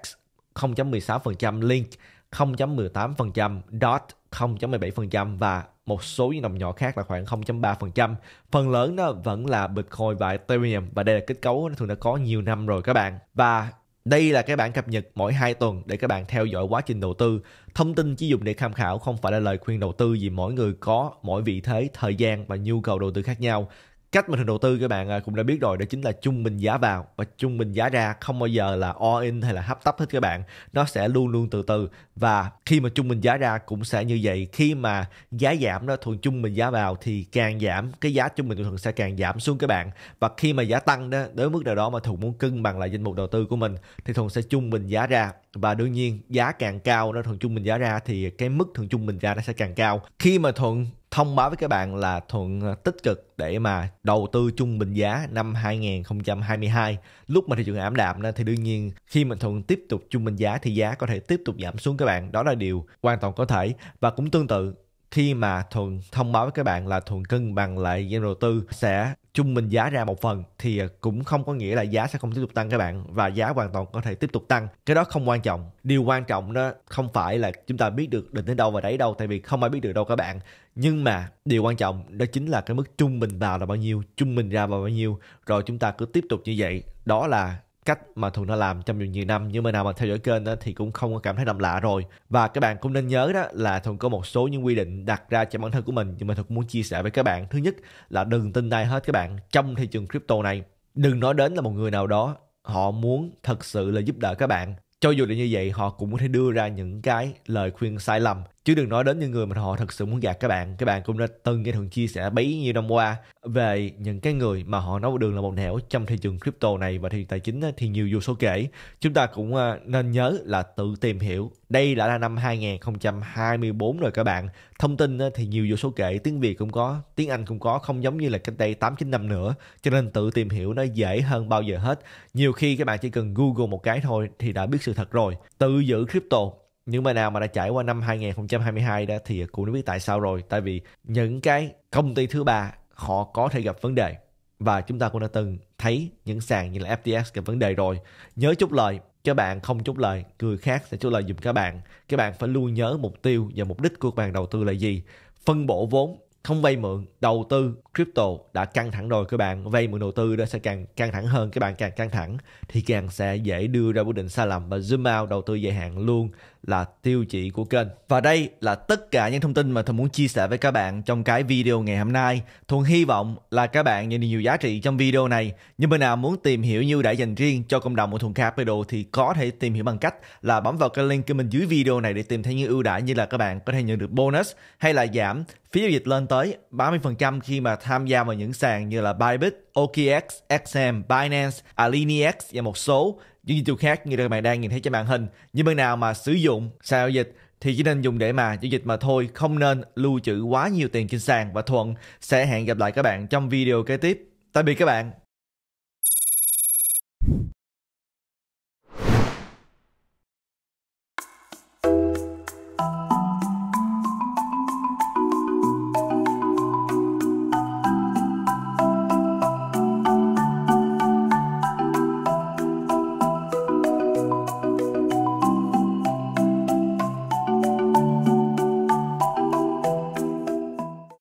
0.16%, Link 0.18%, DOT 0.17% và một số những đồng nhỏ khác là khoảng 0.3%. Phần lớn nó vẫn là Bitcoin và Ethereum và đây là kết cấu nó thường đã có nhiều năm rồi các bạn. Và đây là cái bản cập nhật mỗi 2 tuần để các bạn theo dõi quá trình đầu tư. Thông tin chỉ dùng để tham khảo không phải là lời khuyên đầu tư vì mỗi người có mỗi vị thế, thời gian và nhu cầu đầu tư khác nhau cách mà hình đầu tư các bạn à, cũng đã biết rồi đó chính là trung bình giá vào và trung bình giá ra không bao giờ là all in hay là hấp tấp hết các bạn nó sẽ luôn luôn từ từ và khi mà trung bình giá ra cũng sẽ như vậy khi mà giá giảm nó thuận trung bình giá vào thì càng giảm cái giá trung bình thường sẽ càng giảm xuống các bạn và khi mà giá tăng đó đến mức nào đó mà thuận muốn cân bằng lại danh mục đầu tư của mình thì thuận sẽ trung bình giá ra và đương nhiên giá càng cao nó thuận trung bình giá ra thì cái mức thuận trung bình ra nó sẽ càng cao khi mà thuận thông báo với các bạn là Thuận ờ, tích cực để mà đầu tư trung bình giá năm 2022. Lúc mà thị trường ảm đạm thì đương nhiên khi mà Thuận tiếp tục trung bình giá thì giá có thể tiếp tục giảm xuống các bạn. Đó là điều hoàn toàn có thể và cũng tương tự khi mà thuận thông báo với các bạn là thuận cân bằng lại game đầu tư sẽ trung bình giá ra một phần thì à, cũng không có nghĩa là giá sẽ không tiếp tục tăng các bạn và giá hoàn toàn có thể tiếp tục tăng cái đó không quan trọng điều quan trọng đó không phải là chúng ta biết được định đến đâu và đẩy đâu tại vì không ai biết được đâu các bạn nhưng mà điều quan trọng đó chính là cái mức trung bình vào là bao nhiêu trung bình ra vào bao nhiêu rồi chúng ta cứ tiếp tục như vậy đó là cách mà Thuận đã làm trong nhiều, nhiều năm nhưng mà nào mà theo dõi kênh đó, thì cũng không cảm thấy làm lạ rồi và các bạn cũng nên nhớ đó là Thuận có một số những quy định đặt ra cho bản thân của mình nhưng mà Thuận muốn chia sẻ với các bạn thứ nhất là đừng tin ai hết các bạn trong thị trường crypto này đừng nói đến là một người nào đó họ muốn thật sự là giúp đỡ các bạn cho dù là như vậy họ cũng có thể đưa ra những cái lời khuyên sai lầm chứ đừng nói đến những người mà họ thật sự muốn gạt các bạn các bạn cũng đã từng nghe thường chia sẻ bấy nhiêu năm qua về những cái người mà họ nói đường là một nẻo trong thị trường crypto này và thị trường tài chính ờ, thì nhiều vô số kể chúng ta cũng ờ, nên nhớ là tự tìm hiểu đây đã là năm 2024 rồi các bạn thông tin ờ, thì nhiều vô số kể tiếng Việt cũng có tiếng Anh cũng có không giống như là cách đây tám chín năm nữa cho nên tự tìm hiểu nó dễ hơn bao giờ hết nhiều khi các bạn chỉ cần Google một cái thôi thì đã biết sự thật rồi tự giữ crypto những mà nào mà đã trải qua năm 2022 đó thì cũng đã biết tại sao rồi tại vì những cái công ty thứ ba họ có thể gặp vấn đề và chúng ta cũng đã từng thấy những sàn như là FTX gặp vấn đề rồi nhớ chốt lời các bạn không chốt lời người khác sẽ chốt lời giùm các bạn các bạn phải luôn nhớ mục tiêu và mục đích của các bạn đầu tư là gì phân bổ vốn không vay mượn đầu tư crypto đã căng thẳng rồi các bạn vay mượn đầu tư đó sẽ càng căng thẳng hơn các bạn càng căng thẳng thì càng sẽ dễ đưa ra quyết định sai lầm và zoom out đầu tư dài hạn luôn là tiêu chí của kênh. Và đây là tất cả những thông tin mà Thuần muốn chia sẻ với các bạn trong cái video ngày hôm nay. Thuần hy vọng là các bạn nhận được nhiều giá trị trong video này. Nhưng bên nào muốn tìm hiểu như đã dành riêng cho cộng đồng của Thuần Capital thì có thể tìm hiểu bằng cách là bấm vào cái link bên dưới video này để tìm thấy những ưu đãi như là các bạn có thể nhận được bonus hay là giảm phí giao dịch lên tới 30% khi mà tham gia vào những sàn như là Bybit, OKX, XM, Binance, AlineX và một số những dịch vụ khác như các bạn đang nhìn thấy trên màn hình. nhưng bên nào mà sử dụng sàn giao dịch thì chỉ nên dùng để mà giao dịch mà thôi, không nên lưu trữ quá nhiều tiền trên sàn và Thuận sẽ hẹn gặp lại các bạn trong video kế tiếp. Tạm biệt các bạn.